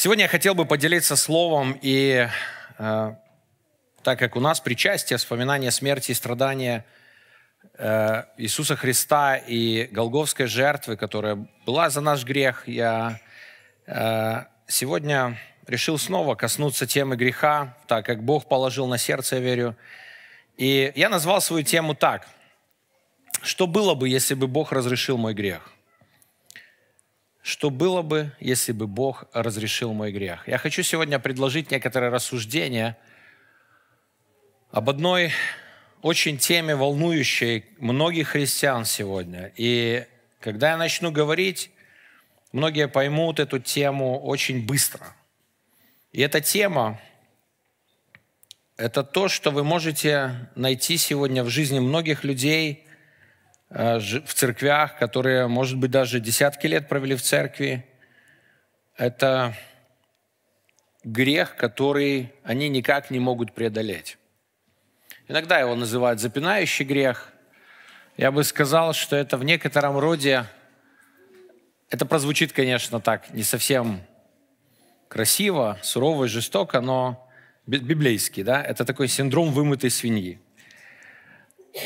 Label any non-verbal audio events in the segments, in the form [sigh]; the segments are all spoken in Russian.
Сегодня я хотел бы поделиться словом, и э, так как у нас причастие, вспоминание смерти и страдания э, Иисуса Христа и Голговской жертвы, которая была за наш грех, я э, сегодня решил снова коснуться темы греха, так как Бог положил на сердце, я верю. И я назвал свою тему так. Что было бы, если бы Бог разрешил мой грех? Что было бы, если бы Бог разрешил мой грех? Я хочу сегодня предложить некоторое рассуждение об одной очень теме, волнующей многих христиан сегодня. И когда я начну говорить, многие поймут эту тему очень быстро. И эта тема – это то, что вы можете найти сегодня в жизни многих людей – Э, в церквях, которые, может быть, даже десятки лет провели в церкви. Это грех, который они никак не могут преодолеть. Иногда его называют запинающий грех. Я бы сказал, что это в некотором роде, это прозвучит, конечно, так не совсем красиво, сурово и жестоко, но библейский, да, это такой синдром вымытой свиньи.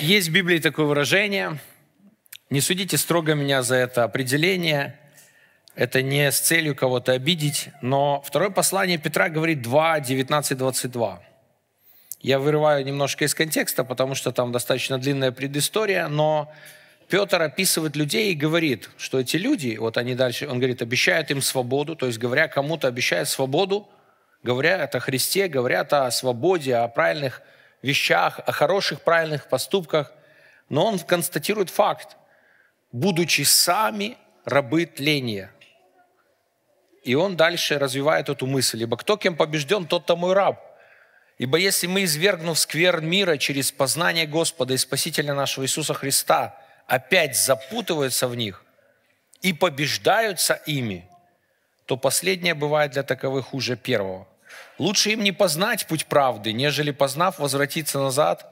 Есть в Библии такое выражение – не судите строго меня за это определение. Это не с целью кого-то обидеть. Но второе послание Петра говорит 2, 19, 22. Я вырываю немножко из контекста, потому что там достаточно длинная предыстория, но Петр описывает людей и говорит, что эти люди, вот они дальше, он говорит, обещает им свободу, то есть говоря кому-то обещает свободу, говорят о Христе, говорят о свободе, о правильных вещах, о хороших правильных поступках, но он констатирует факт, будучи сами рабы тления. И он дальше развивает эту мысль. «Ибо кто кем побежден, тот тому и раб». Ибо если мы, извергнув сквер мира через познание Господа и Спасителя нашего Иисуса Христа, опять запутываются в них и побеждаются ими, то последнее бывает для таковых хуже первого. Лучше им не познать путь правды, нежели познав, возвратиться назад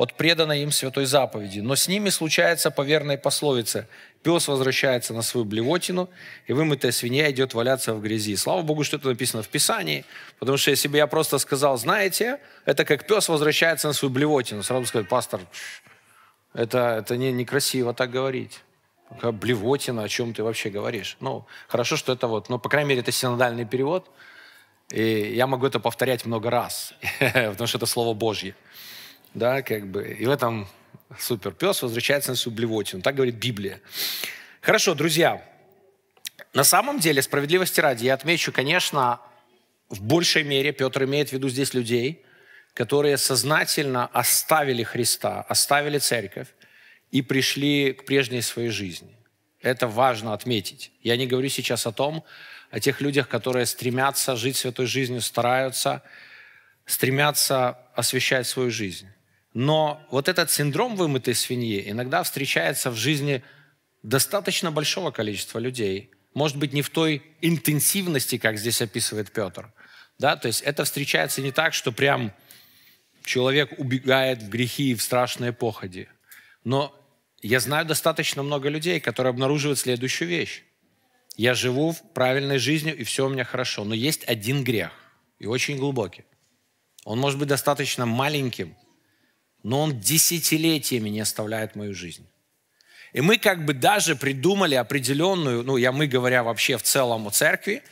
от преданной им святой заповеди. Но с ними случается по верной пословице. Пес возвращается на свою блевотину, и вымытая свинья идет валяться в грязи. Слава Богу, что это написано в Писании, потому что если бы я просто сказал, знаете, это как пес возвращается на свою блевотину, сразу сказать, пастор, это, это не, некрасиво так говорить. блевотина, о чем ты вообще говоришь? Ну, хорошо, что это вот, но по крайней мере, это синодальный перевод, и я могу это повторять много раз, [laughs] потому что это Слово Божье да, как бы. И в этом супер пес возвращается на свою блевотину. Так говорит Библия. Хорошо, друзья, на самом деле, справедливости ради, я отмечу, конечно, в большей мере Петр имеет в виду здесь людей, которые сознательно оставили Христа, оставили церковь и пришли к прежней своей жизни. Это важно отметить. Я не говорю сейчас о том, о тех людях, которые стремятся жить святой жизнью, стараются, стремятся освещать свою жизнь. Но вот этот синдром вымытой свиньи иногда встречается в жизни достаточно большого количества людей. Может быть, не в той интенсивности, как здесь описывает Петр. Да? То есть это встречается не так, что прям человек убегает в грехи и в страшные походи. Но я знаю достаточно много людей, которые обнаруживают следующую вещь. Я живу в правильной жизнью, и все у меня хорошо. Но есть один грех, и очень глубокий. Он может быть достаточно маленьким – но он десятилетиями не оставляет мою жизнь. И мы как бы даже придумали определенную, ну, я мы говоря вообще в целом о церкви,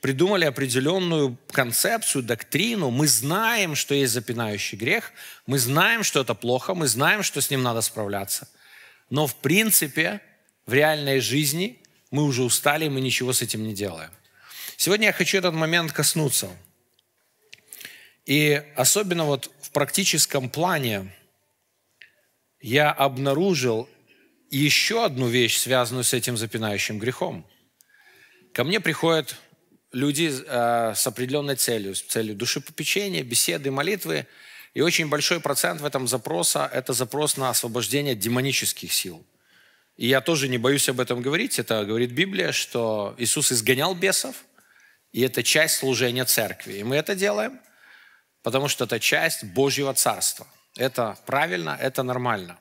придумали определенную концепцию, доктрину. Мы знаем, что есть запинающий грех, мы знаем, что это плохо, мы знаем, что с ним надо справляться. Но в принципе в реальной жизни мы уже устали, мы ничего с этим не делаем. Сегодня я хочу этот момент коснуться. И особенно вот в практическом плане я обнаружил еще одну вещь, связанную с этим запинающим грехом. Ко мне приходят люди э, с определенной целью, с целью душепопечения, беседы, молитвы. И очень большой процент в этом запроса – это запрос на освобождение демонических сил. И я тоже не боюсь об этом говорить. Это говорит Библия, что Иисус изгонял бесов, и это часть служения церкви. И мы это делаем, потому что это часть Божьего Царства – это правильно, это нормально.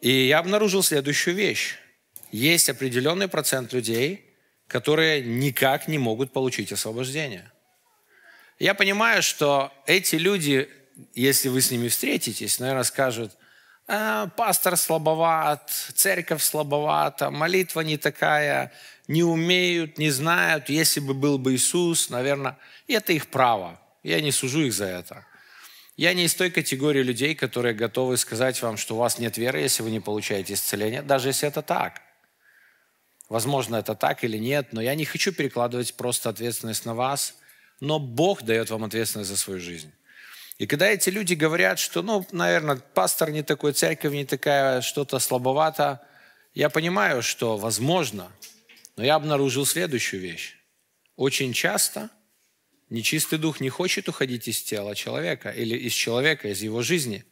И я обнаружил следующую вещь. Есть определенный процент людей, которые никак не могут получить освобождение. Я понимаю, что эти люди, если вы с ними встретитесь, наверное, скажут, а, пастор слабоват, церковь слабовата, молитва не такая, не умеют, не знают, если бы был бы Иисус, наверное, и это их право. Я не сужу их за это. Я не из той категории людей, которые готовы сказать вам, что у вас нет веры, если вы не получаете исцеление, даже если это так. Возможно, это так или нет, но я не хочу перекладывать просто ответственность на вас, но Бог дает вам ответственность за свою жизнь. И когда эти люди говорят, что, ну, наверное, пастор не такой, церковь не такая, что-то слабовато, я понимаю, что возможно, но я обнаружил следующую вещь. Очень часто – Нечистый дух не хочет уходить из тела человека или из человека, из его жизни.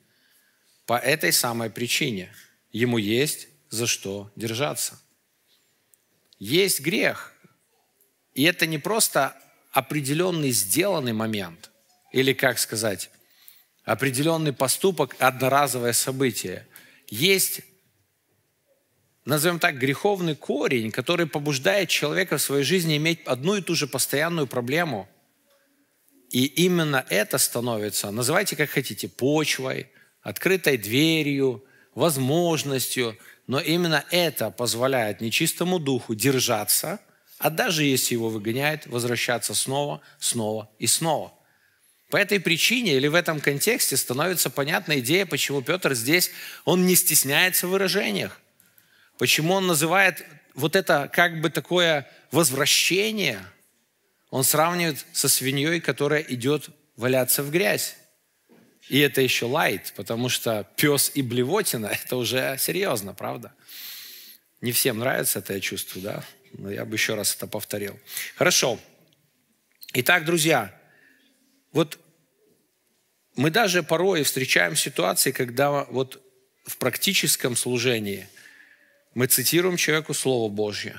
По этой самой причине ему есть за что держаться. Есть грех. И это не просто определенный сделанный момент, или, как сказать, определенный поступок, одноразовое событие. Есть, назовем так, греховный корень, который побуждает человека в своей жизни иметь одну и ту же постоянную проблему – и именно это становится, называйте как хотите, почвой, открытой дверью, возможностью, но именно это позволяет нечистому духу держаться, а даже если его выгоняет, возвращаться снова, снова и снова. По этой причине или в этом контексте становится понятна идея, почему Петр здесь, он не стесняется в выражениях. Почему он называет вот это как бы такое возвращение – он сравнивает со свиньей, которая идет валяться в грязь. И это еще лайт, потому что пес и блевотина – это уже серьезно, правда? Не всем нравится это, я чувствую, да? Но я бы еще раз это повторил. Хорошо. Итак, друзья, вот мы даже порой встречаем ситуации, когда вот в практическом служении мы цитируем человеку Слово Божье.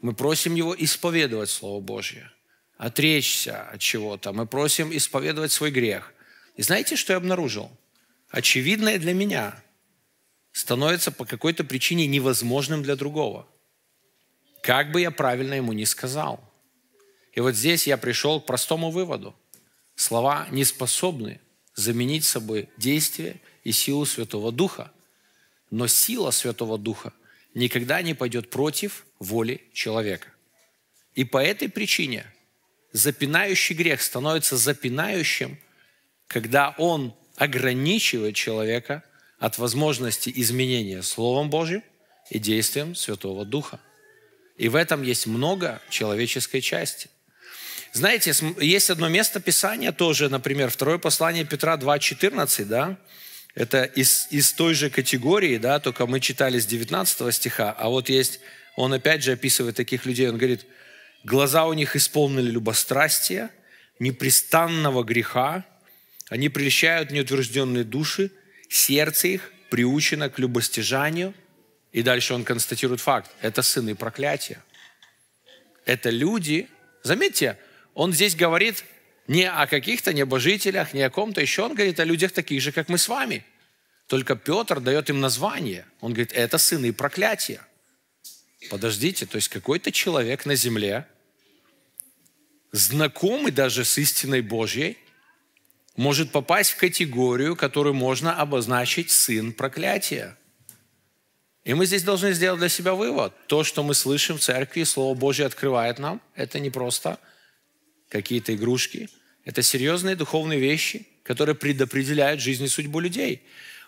Мы просим его исповедовать Слово Божье – отречься от чего-то. Мы просим исповедовать свой грех. И знаете, что я обнаружил? Очевидное для меня становится по какой-то причине невозможным для другого. Как бы я правильно ему ни сказал. И вот здесь я пришел к простому выводу. Слова не способны заменить собой действие и силу Святого Духа. Но сила Святого Духа никогда не пойдет против воли человека. И по этой причине запинающий грех становится запинающим, когда он ограничивает человека от возможности изменения Словом Божьим и действием Святого Духа. И в этом есть много человеческой части. Знаете, есть одно место Писания тоже, например, второе послание Петра 2.14, да, это из, из той же категории, да, только мы читали с 19 стиха, а вот есть, он опять же описывает таких людей, он говорит – Глаза у них исполнили любострастия, непрестанного греха. Они прельщают неутвержденные души, сердце их приучено к любостяжанию. И дальше он констатирует факт. Это сыны проклятия. Это люди. Заметьте, он здесь говорит не о каких-то небожителях, не о ком-то еще. Он говорит о людях таких же, как мы с вами. Только Петр дает им название. Он говорит, это сыны проклятия. Подождите, то есть какой-то человек на земле – знакомый даже с истиной Божьей, может попасть в категорию, которую можно обозначить сын проклятия. И мы здесь должны сделать для себя вывод. То, что мы слышим в церкви, Слово Божье открывает нам, это не просто какие-то игрушки. Это серьезные духовные вещи, которые предопределяют жизнь и судьбу людей.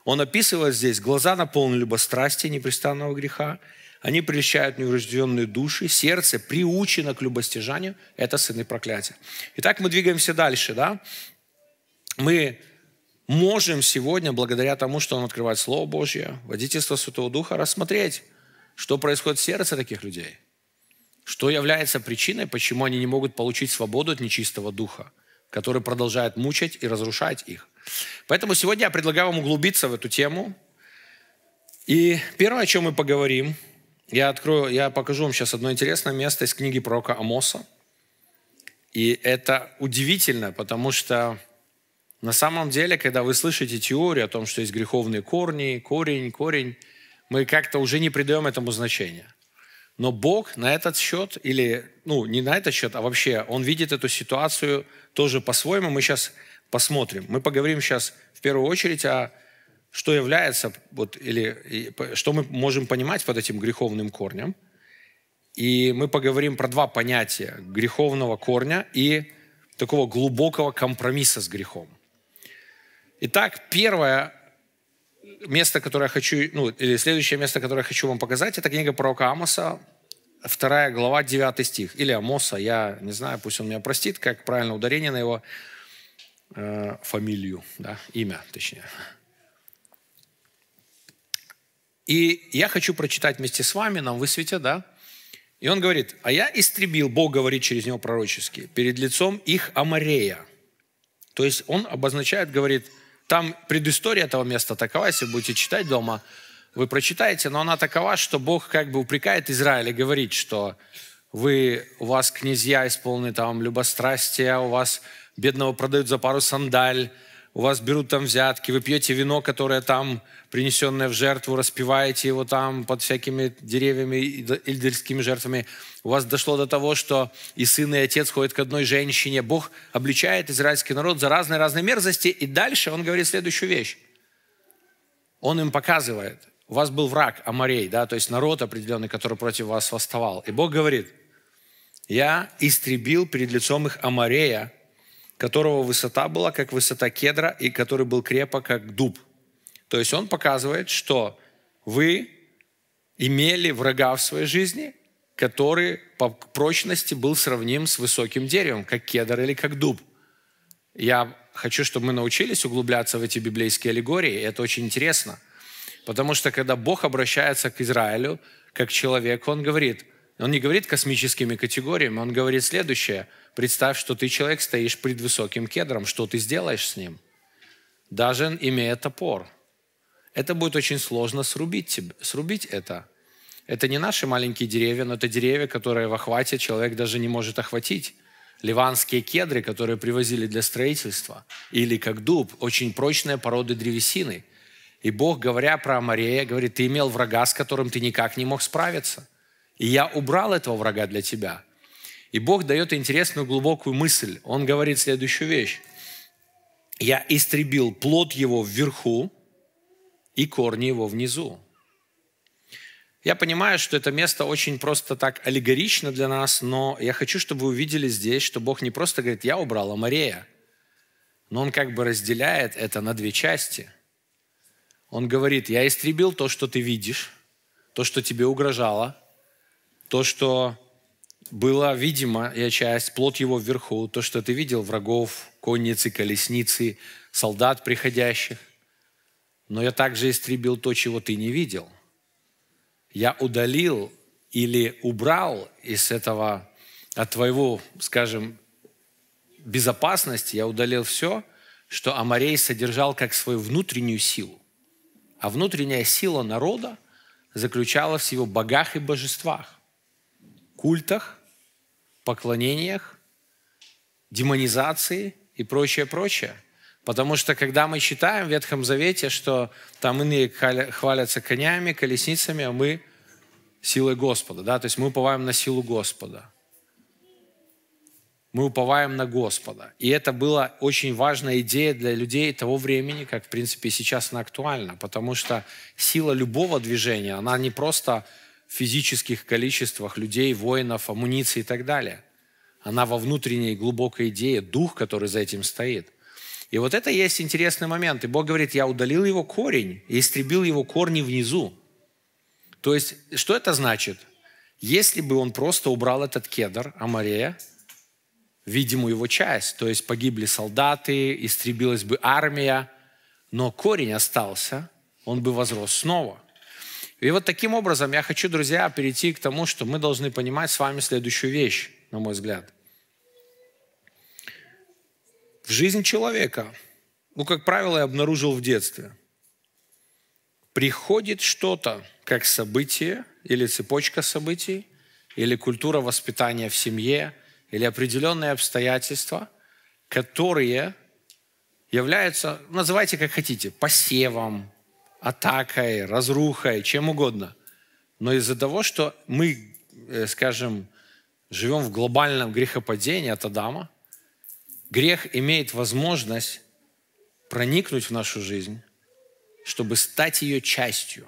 Он описывает здесь, глаза наполнены любострастия, непрестанного греха, они прельщают неурожденные души, сердце приучено к любостяжанию. Это сыны проклятия. Итак, мы двигаемся дальше. Да? Мы можем сегодня, благодаря тому, что он открывает Слово Божье, водительство Святого Духа, рассмотреть, что происходит в сердце таких людей. Что является причиной, почему они не могут получить свободу от нечистого духа, который продолжает мучать и разрушать их. Поэтому сегодня я предлагаю вам углубиться в эту тему. И первое, о чем мы поговорим – я открою, я покажу вам сейчас одно интересное место из книги пророка Амоса. И это удивительно, потому что на самом деле, когда вы слышите теорию о том, что есть греховные корни, корень, корень, мы как-то уже не придаем этому значения. Но Бог на этот счет, или, ну, не на этот счет, а вообще, Он видит эту ситуацию тоже по-своему. Мы сейчас посмотрим. Мы поговорим сейчас в первую очередь о что является, вот, или что мы можем понимать под этим греховным корнем. И мы поговорим про два понятия – греховного корня и такого глубокого компромисса с грехом. Итак, первое место, которое я хочу, ну, или следующее место, которое я хочу вам показать, это книга пророка Амоса, вторая глава, 9 стих. Или Амоса, я не знаю, пусть он меня простит, как правильно ударение на его э, фамилию, да, имя, точнее. И я хочу прочитать вместе с вами, нам высветя, да? И он говорит, а я истребил, Бог говорит через него пророчески, перед лицом их Амарея. То есть он обозначает, говорит, там предыстория этого места такова, если будете читать дома, вы прочитаете, но она такова, что Бог как бы упрекает Израиль и говорит, что вы, у вас князья исполнены там любострастия, у вас бедного продают за пару сандаль, у вас берут там взятки, вы пьете вино, которое там принесенное в жертву, распиваете его там под всякими деревьями и эльдерскими жертвами. У вас дошло до того, что и сын, и отец ходят к одной женщине. Бог обличает израильский народ за разные-разные мерзости. И дальше он говорит следующую вещь. Он им показывает. У вас был враг Амарей, да, то есть народ определенный, который против вас восставал. И Бог говорит, я истребил перед лицом их Амарея, которого высота была как высота кедра и который был крепок как дуб. То есть он показывает, что вы имели врага в своей жизни, который по прочности был сравним с высоким деревом, как кедр или как дуб. Я хочу, чтобы мы научились углубляться в эти библейские аллегории, и это очень интересно. Потому что когда Бог обращается к Израилю, как человек, Он говорит – он не говорит космическими категориями, он говорит следующее. Представь, что ты человек, стоишь пред высоким кедром. Что ты сделаешь с ним? Даже имея топор. Это будет очень сложно срубить, тебе, срубить это. Это не наши маленькие деревья, но это деревья, которые в охвате человек даже не может охватить. Ливанские кедры, которые привозили для строительства, или как дуб, очень прочная порода древесины. И Бог, говоря про Мария, говорит, ты имел врага, с которым ты никак не мог справиться – и я убрал этого врага для тебя. И Бог дает интересную глубокую мысль. Он говорит следующую вещь. Я истребил плод его вверху и корни его внизу. Я понимаю, что это место очень просто так аллегорично для нас, но я хочу, чтобы вы увидели здесь, что Бог не просто говорит, я убрал Амарея, но Он как бы разделяет это на две части. Он говорит, я истребил то, что ты видишь, то, что тебе угрожало, то, что была видимая часть, плод его вверху, то, что ты видел врагов, конницы, колесницы, солдат приходящих. Но я также истребил то, чего ты не видел. Я удалил или убрал из этого, от твоего, скажем, безопасности, я удалил все, что Амарей содержал как свою внутреннюю силу. А внутренняя сила народа заключалась в его богах и божествах культах, поклонениях, демонизации и прочее, прочее. Потому что когда мы читаем в Ветхом Завете, что там иные хвалятся конями, колесницами, а мы силой Господа, да, то есть мы уповаем на силу Господа. Мы уповаем на Господа. И это была очень важная идея для людей того времени, как, в принципе, и сейчас она актуальна, потому что сила любого движения, она не просто физических количествах людей, воинов, амуниции и так далее. Она во внутренней глубокой идее, дух, который за этим стоит. И вот это есть интересный момент. И Бог говорит, я удалил его корень и истребил его корни внизу. То есть, что это значит? Если бы он просто убрал этот кедр, Амарея, видимую его часть, то есть погибли солдаты, истребилась бы армия, но корень остался, он бы возрос снова – и вот таким образом я хочу, друзья, перейти к тому, что мы должны понимать с вами следующую вещь, на мой взгляд. В жизнь человека, ну, как правило, я обнаружил в детстве, приходит что-то, как событие или цепочка событий, или культура воспитания в семье, или определенные обстоятельства, которые являются, называйте как хотите, посевом, атакой, разрухой, чем угодно. Но из-за того, что мы, э, скажем, живем в глобальном грехопадении от Адама, грех имеет возможность проникнуть в нашу жизнь, чтобы стать ее частью.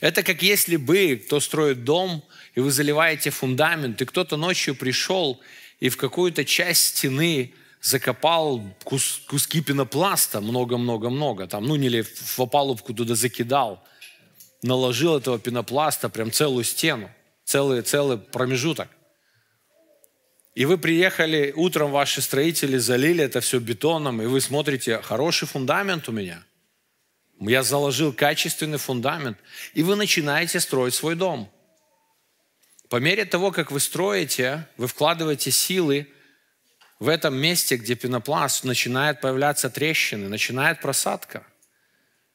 Это как если бы кто строит дом, и вы заливаете фундамент, и кто-то ночью пришел и в какую-то часть стены – закопал кус, куски пенопласта много-много-много, там, ну, или в опалубку туда закидал, наложил этого пенопласта прям целую стену, целый, целый промежуток. И вы приехали, утром ваши строители залили это все бетоном, и вы смотрите, хороший фундамент у меня. Я заложил качественный фундамент. И вы начинаете строить свой дом. По мере того, как вы строите, вы вкладываете силы – в этом месте, где пенопласт, начинает появляться трещины, начинает просадка.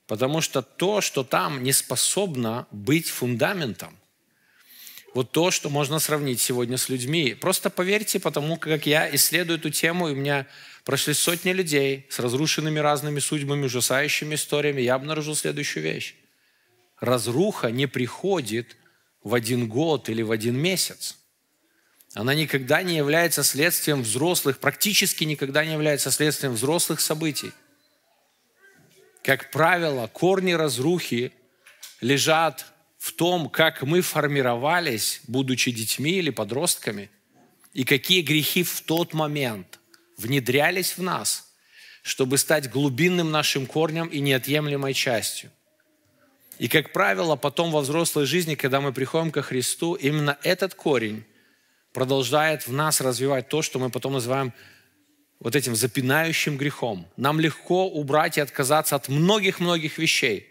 Потому что то, что там не способно быть фундаментом, вот то, что можно сравнить сегодня с людьми. Просто поверьте, потому как я исследую эту тему, и у меня прошли сотни людей с разрушенными разными судьбами, ужасающими историями, я обнаружил следующую вещь. Разруха не приходит в один год или в один месяц. Она никогда не является следствием взрослых, практически никогда не является следствием взрослых событий. Как правило, корни разрухи лежат в том, как мы формировались, будучи детьми или подростками, и какие грехи в тот момент внедрялись в нас, чтобы стать глубинным нашим корнем и неотъемлемой частью. И, как правило, потом во взрослой жизни, когда мы приходим ко Христу, именно этот корень продолжает в нас развивать то, что мы потом называем вот этим запинающим грехом. Нам легко убрать и отказаться от многих-многих вещей,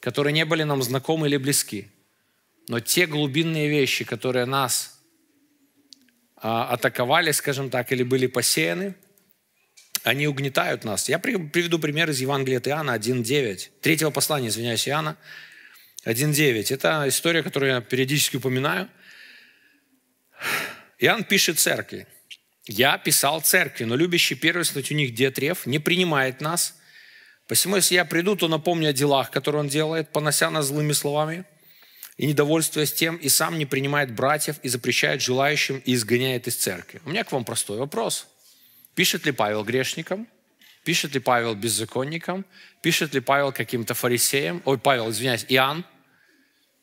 которые не были нам знакомы или близки. Но те глубинные вещи, которые нас а, атаковали, скажем так, или были посеяны, они угнетают нас. Я приведу пример из Евангелия от Иоанна 1.9. Третьего послания, извиняюсь, Иоанна 1.9. Это история, которую я периодически упоминаю. Иоанн пишет церкви. «Я писал церкви, но любящий первенствовать у них Детрев не принимает нас. Посему, если я приду, то напомню о делах, которые он делает, понося нас злыми словами и недовольствуясь тем, и сам не принимает братьев, и запрещает желающим, и изгоняет из церкви». У меня к вам простой вопрос. Пишет ли Павел грешникам? Пишет ли Павел беззаконникам? Пишет ли Павел каким-то фарисеям? Ой, Павел, извиняюсь, Иоанн.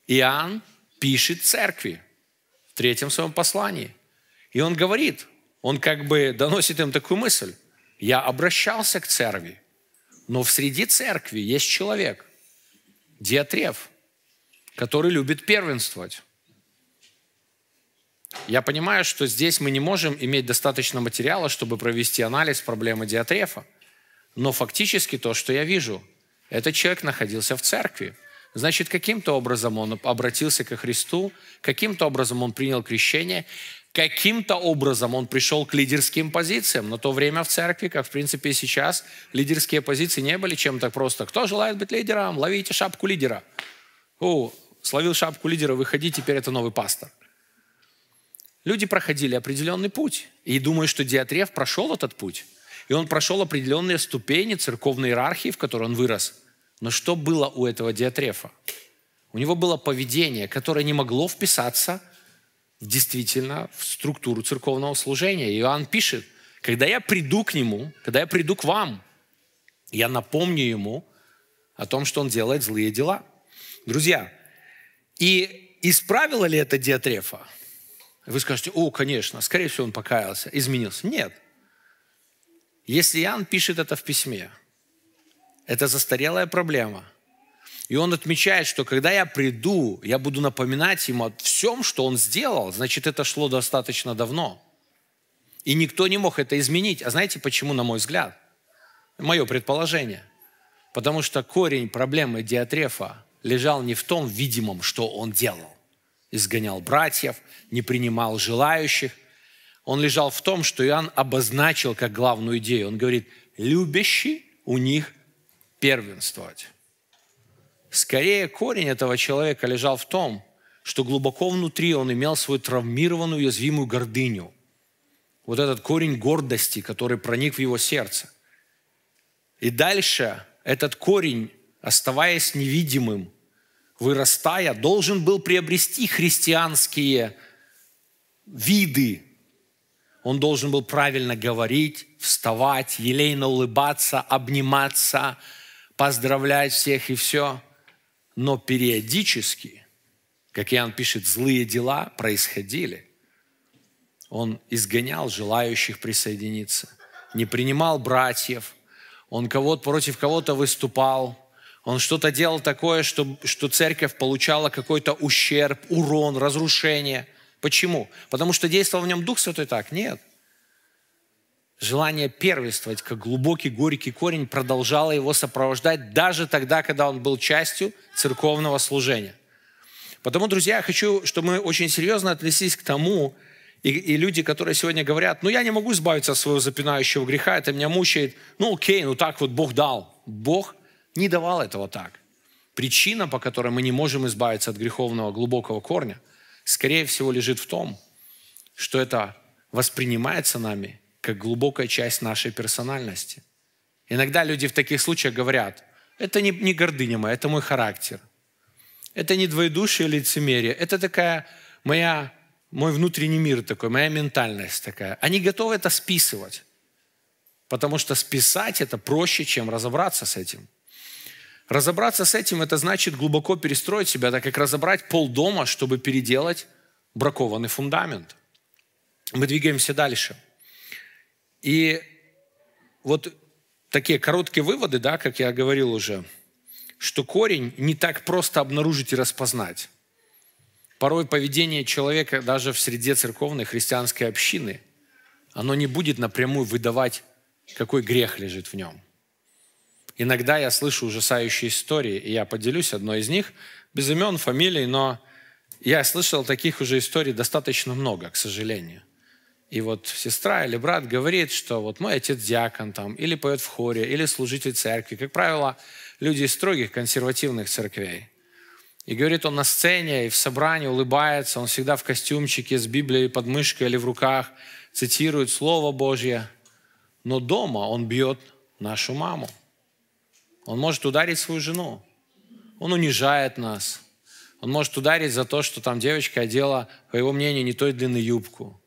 Иоанн пишет церкви в третьем своем послании – и он говорит, он как бы доносит им такую мысль. Я обращался к церкви, но в среди церкви есть человек, диатреф, который любит первенствовать. Я понимаю, что здесь мы не можем иметь достаточно материала, чтобы провести анализ проблемы диатрефа. Но фактически то, что я вижу, этот человек находился в церкви. Значит, каким-то образом он обратился ко Христу, каким-то образом он принял крещение, Каким-то образом он пришел к лидерским позициям. но то время в церкви, как в принципе и сейчас, лидерские позиции не были чем-то просто. Кто желает быть лидером, ловите шапку лидера. О, словил шапку лидера, выходи, теперь это новый пастор. Люди проходили определенный путь. И думаю, что Диатреф прошел этот путь. И он прошел определенные ступени церковной иерархии, в которой он вырос. Но что было у этого Диатрефа? У него было поведение, которое не могло вписаться действительно в структуру церковного служения. Иоанн пишет, когда я приду к нему, когда я приду к вам, я напомню ему о том, что он делает злые дела. Друзья, и исправила ли это Диатрефа? Вы скажете, о, конечно, скорее всего, он покаялся, изменился. Нет. Если Иоанн пишет это в письме, это застарелая проблема – и он отмечает, что когда я приду, я буду напоминать ему о всем, что он сделал, значит, это шло достаточно давно. И никто не мог это изменить. А знаете почему, на мой взгляд? Мое предположение. Потому что корень проблемы Диатрефа лежал не в том видимом, что он делал. Изгонял братьев, не принимал желающих. Он лежал в том, что Иоанн обозначил как главную идею. Он говорит, любящий у них первенствовать. Скорее, корень этого человека лежал в том, что глубоко внутри он имел свою травмированную, уязвимую гордыню. Вот этот корень гордости, который проник в его сердце. И дальше этот корень, оставаясь невидимым, вырастая, должен был приобрести христианские виды. Он должен был правильно говорить, вставать, елейно улыбаться, обниматься, поздравлять всех и все – но периодически, как Иоанн пишет, злые дела происходили. Он изгонял желающих присоединиться, не принимал братьев, он кого-то, против кого-то выступал, он что-то делал такое, что, что церковь получала какой-то ущерб, урон, разрушение. Почему? Потому что действовал в нем Дух Святой так? Нет. Желание первенствовать, как глубокий горький корень, продолжало его сопровождать даже тогда, когда он был частью церковного служения. Потому, друзья, я хочу, чтобы мы очень серьезно отнеслись к тому, и, и люди, которые сегодня говорят, ну я не могу избавиться от своего запинающего греха, это меня мучает. Ну окей, ну так вот Бог дал. Бог не давал этого так. Причина, по которой мы не можем избавиться от греховного глубокого корня, скорее всего, лежит в том, что это воспринимается нами как глубокая часть нашей персональности. Иногда люди в таких случаях говорят, это не, не гордыня моя, это мой характер. Это не двоедушие а лицемерие, это такая моя, мой внутренний мир такой, моя ментальность такая. Они готовы это списывать, потому что списать это проще, чем разобраться с этим. Разобраться с этим – это значит глубоко перестроить себя, так как разобрать пол дома, чтобы переделать бракованный фундамент. Мы двигаемся дальше – и вот такие короткие выводы, да, как я говорил уже, что корень не так просто обнаружить и распознать. Порой поведение человека даже в среде церковной христианской общины, оно не будет напрямую выдавать, какой грех лежит в нем. Иногда я слышу ужасающие истории, и я поделюсь одной из них, без имен, фамилий, но я слышал таких уже историй достаточно много, к сожалению. И вот сестра или брат говорит, что вот мой отец диакон там, или поет в хоре, или служитель церкви. Как правило, люди из строгих консервативных церквей. И говорит, он на сцене и в собрании улыбается, он всегда в костюмчике с Библией под мышкой или в руках, цитирует Слово Божье. Но дома он бьет нашу маму. Он может ударить свою жену. Он унижает нас. Он может ударить за то, что там девочка одела, по его мнению, не той длины юбку.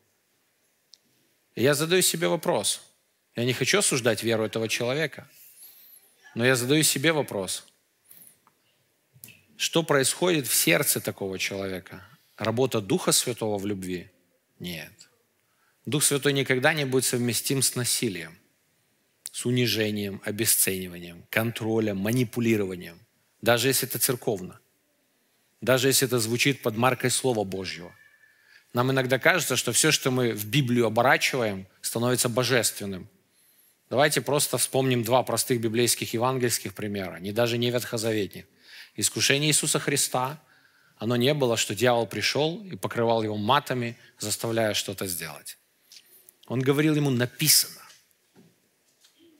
Я задаю себе вопрос. Я не хочу осуждать веру этого человека, но я задаю себе вопрос. Что происходит в сердце такого человека? Работа Духа Святого в любви? Нет. Дух Святой никогда не будет совместим с насилием, с унижением, обесцениванием, контролем, манипулированием, даже если это церковно, даже если это звучит под маркой Слова Божьего – нам иногда кажется, что все, что мы в Библию оборачиваем, становится божественным. Давайте просто вспомним два простых библейских евангельских примера, не даже не ветхозаветних. Искушение Иисуса Христа, оно не было, что дьявол пришел и покрывал его матами, заставляя что-то сделать. Он говорил ему, написано.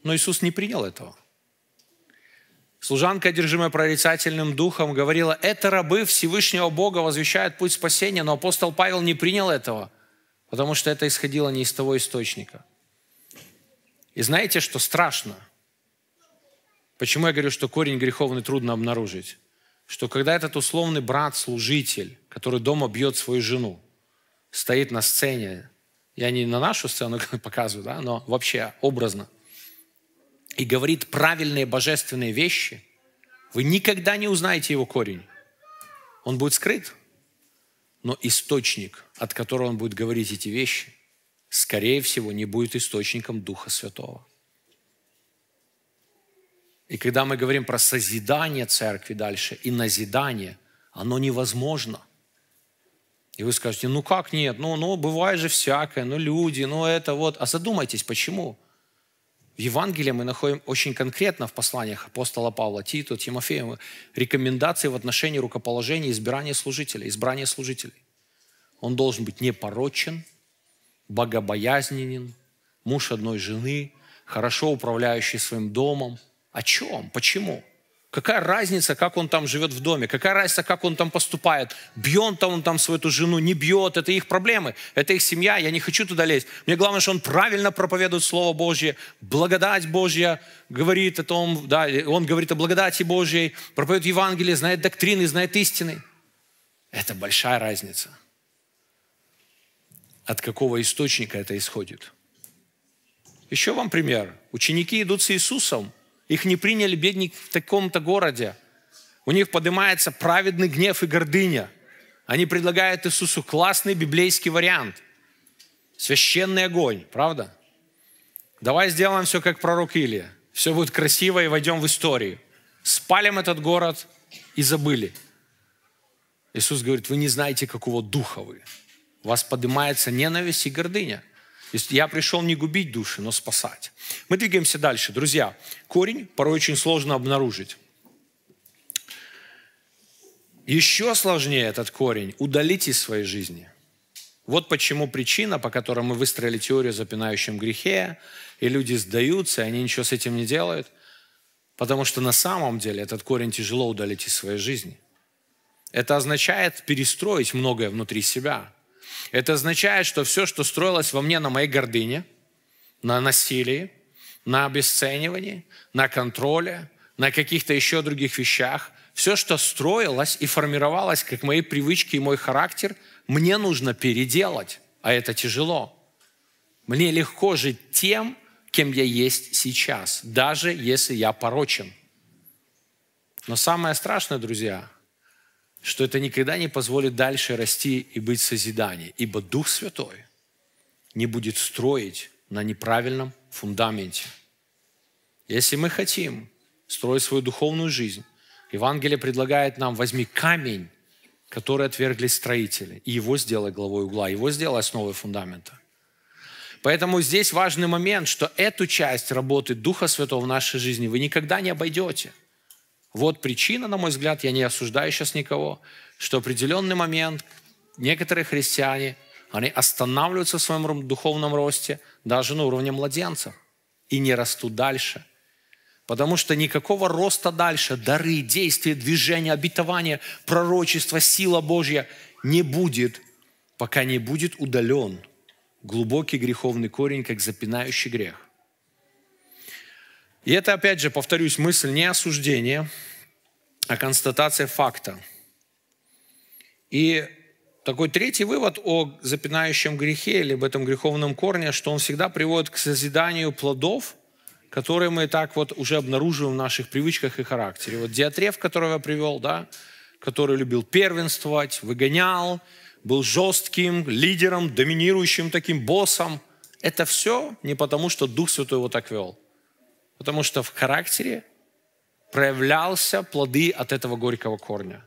Но Иисус не принял этого. Служанка, одержимая прорицательным духом, говорила, это рабы Всевышнего Бога возвещают путь спасения, но апостол Павел не принял этого, потому что это исходило не из того источника. И знаете, что страшно? Почему я говорю, что корень греховный трудно обнаружить? Что когда этот условный брат-служитель, который дома бьет свою жену, стоит на сцене, я не на нашу сцену [laughs] показываю, да, но вообще образно – и говорит правильные божественные вещи, вы никогда не узнаете его корень. Он будет скрыт. Но источник, от которого он будет говорить эти вещи, скорее всего, не будет источником Духа Святого. И когда мы говорим про созидание церкви дальше и назидание, оно невозможно. И вы скажете, ну как нет, ну, ну бывает же всякое, ну люди, ну это вот. А задумайтесь, почему? В Евангелии мы находим очень конкретно в посланиях апостола Павла, Титу, Тимофея рекомендации в отношении рукоположения избирания служителя, избрания служителей. Он должен быть непорочен, богобоязненен, муж одной жены, хорошо управляющий своим домом. О чем? Почему? Какая разница, как он там живет в доме? Какая разница, как он там поступает? Бьет он там свою эту жену, не бьет? Это их проблемы, это их семья, я не хочу туда лезть. Мне главное, что он правильно проповедует Слово Божье, благодать Божья говорит о том, да, он говорит о благодати Божьей, проповедует Евангелие, знает доктрины, знает истины. Это большая разница. От какого источника это исходит? Еще вам пример. Ученики идут с Иисусом – их не приняли бедники в таком-то городе. У них поднимается праведный гнев и гордыня. Они предлагают Иисусу классный библейский вариант. Священный огонь, правда? Давай сделаем все как пророк Илия. Все будет красиво и войдем в историю. Спалим этот город и забыли. Иисус говорит, вы не знаете, какого духа вы. У вас поднимается ненависть и гордыня – я пришел не губить души, но спасать. Мы двигаемся дальше. Друзья, корень порой очень сложно обнаружить. Еще сложнее этот корень удалить из своей жизни. Вот почему причина, по которой мы выстроили теорию о запинающем грехе, и люди сдаются, и они ничего с этим не делают. Потому что на самом деле этот корень тяжело удалить из своей жизни. Это означает перестроить многое внутри себя. Это означает, что все, что строилось во мне на моей гордыне, на насилии, на обесценивании, на контроле, на каких-то еще других вещах, все, что строилось и формировалось как мои привычки и мой характер, мне нужно переделать, а это тяжело. Мне легко жить тем, кем я есть сейчас, даже если я порочен. Но самое страшное, друзья, что это никогда не позволит дальше расти и быть созиданием, ибо Дух Святой не будет строить на неправильном фундаменте. Если мы хотим строить свою духовную жизнь, Евангелие предлагает нам, возьми камень, который отвергли строители, и его сделай главой угла, его сделай основой фундамента. Поэтому здесь важный момент, что эту часть работы Духа Святого в нашей жизни вы никогда не обойдете – вот причина, на мой взгляд, я не осуждаю сейчас никого, что в определенный момент некоторые христиане, они останавливаются в своем духовном росте даже на уровне младенцев и не растут дальше. Потому что никакого роста дальше, дары, действия, движения, обетования, пророчества, сила Божья не будет, пока не будет удален глубокий греховный корень, как запинающий грех. И это, опять же, повторюсь, мысль не осуждения, а констатация факта. И такой третий вывод о запинающем грехе или об этом греховном корне, что он всегда приводит к созиданию плодов, которые мы так вот уже обнаруживаем в наших привычках и характере. Вот Диатреф, которого я привел, да, который любил первенствовать, выгонял, был жестким лидером, доминирующим таким боссом. Это все не потому, что Дух Святой его так вел – Потому что в характере проявлялся плоды от этого горького корня.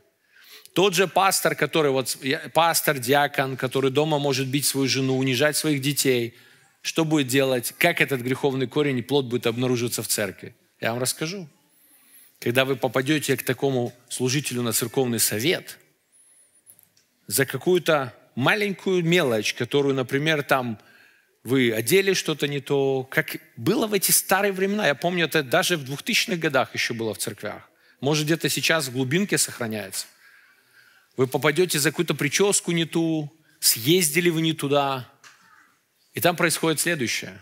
Тот же пастор, который вот, пастор, диакон, который дома может бить свою жену, унижать своих детей, что будет делать, как этот греховный корень и плод будет обнаруживаться в церкви? Я вам расскажу. Когда вы попадете к такому служителю на церковный совет, за какую-то маленькую мелочь, которую, например, там вы одели что-то не то, как было в эти старые времена. Я помню, это даже в 2000-х годах еще было в церквях. Может, где-то сейчас в глубинке сохраняется. Вы попадете за какую-то прическу не ту, съездили вы не туда. И там происходит следующее.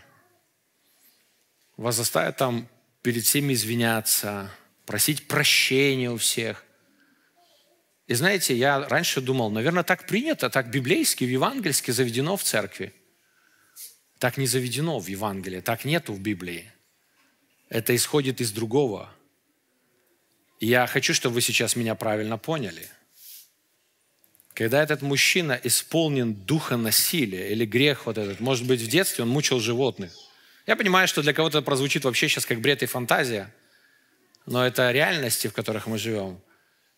Вас заставят там перед всеми извиняться, просить прощения у всех. И знаете, я раньше думал, наверное, так принято, так библейски, в евангельски заведено в церкви – так не заведено в Евангелии, так нету в Библии. Это исходит из другого. я хочу, чтобы вы сейчас меня правильно поняли. Когда этот мужчина исполнен духа насилия или грех вот этот, может быть, в детстве он мучил животных. Я понимаю, что для кого-то это прозвучит вообще сейчас как бред и фантазия, но это реальности, в которых мы живем.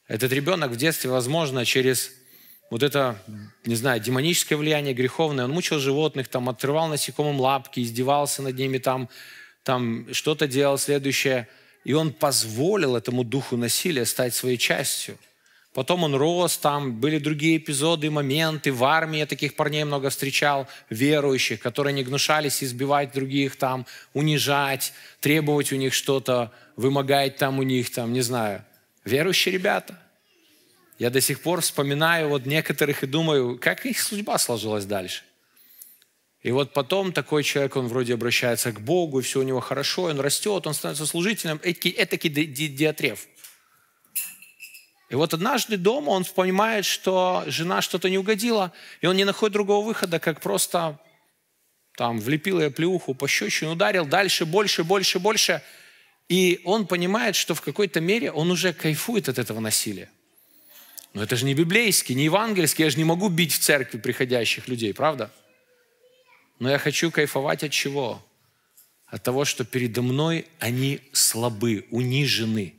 Этот ребенок в детстве, возможно, через вот это, не знаю, демоническое влияние греховное. Он мучил животных, там, отрывал насекомым лапки, издевался над ними, там, там что-то делал следующее. И он позволил этому духу насилия стать своей частью. Потом он рос, там были другие эпизоды, моменты. В армии я таких парней много встречал, верующих, которые не гнушались избивать других, там, унижать, требовать у них что-то, вымогать там у них, там, не знаю. Верующие ребята – я до сих пор вспоминаю вот некоторых и думаю, как их судьба сложилась дальше. И вот потом такой человек, он вроде обращается к Богу, и все у него хорошо, он растет, он становится служителем, этакий диатреф. И вот однажды дома он понимает, что жена что-то не угодила, и он не находит другого выхода, как просто там влепил ее плюху, пощечину ударил, дальше больше, больше, больше. И он понимает, что в какой-то мере он уже кайфует от этого насилия. Но это же не библейский, не евангельский. Я же не могу бить в церкви приходящих людей, правда? Но я хочу кайфовать от чего? От того, что передо мной они слабы, унижены.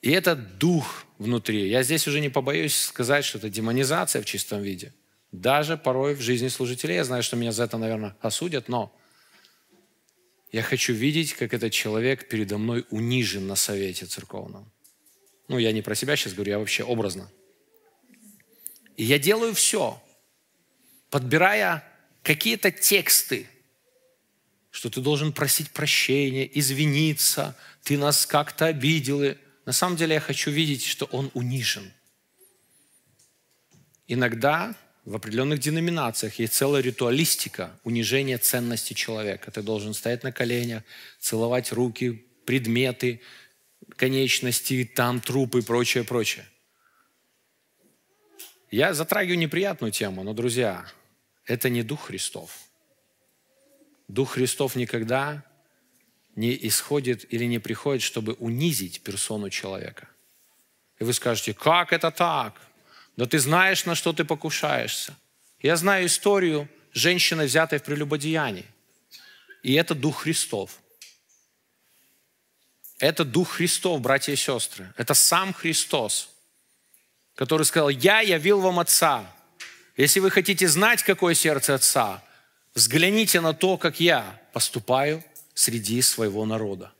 И этот дух внутри. Я здесь уже не побоюсь сказать, что это демонизация в чистом виде. Даже порой в жизни служителей. Я знаю, что меня за это, наверное, осудят, но я хочу видеть, как этот человек передо мной унижен на совете церковном. Ну, я не про себя сейчас говорю, я вообще образно. И я делаю все, подбирая какие-то тексты, что ты должен просить прощения, извиниться, ты нас как-то обидел. На самом деле я хочу видеть, что он унижен. Иногда в определенных деноминациях есть целая ритуалистика унижения ценности человека. Ты должен стоять на коленях, целовать руки, предметы, конечности, там трупы и прочее, прочее. Я затрагиваю неприятную тему, но, друзья, это не Дух Христов. Дух Христов никогда не исходит или не приходит, чтобы унизить персону человека. И вы скажете, как это так? Да ты знаешь, на что ты покушаешься. Я знаю историю женщины, взятой в прелюбодеянии. И это Дух Христов. Это Дух Христов, братья и сестры. Это сам Христос, который сказал, «Я явил вам Отца». Если вы хотите знать, какое сердце Отца, взгляните на то, как я поступаю среди своего народа.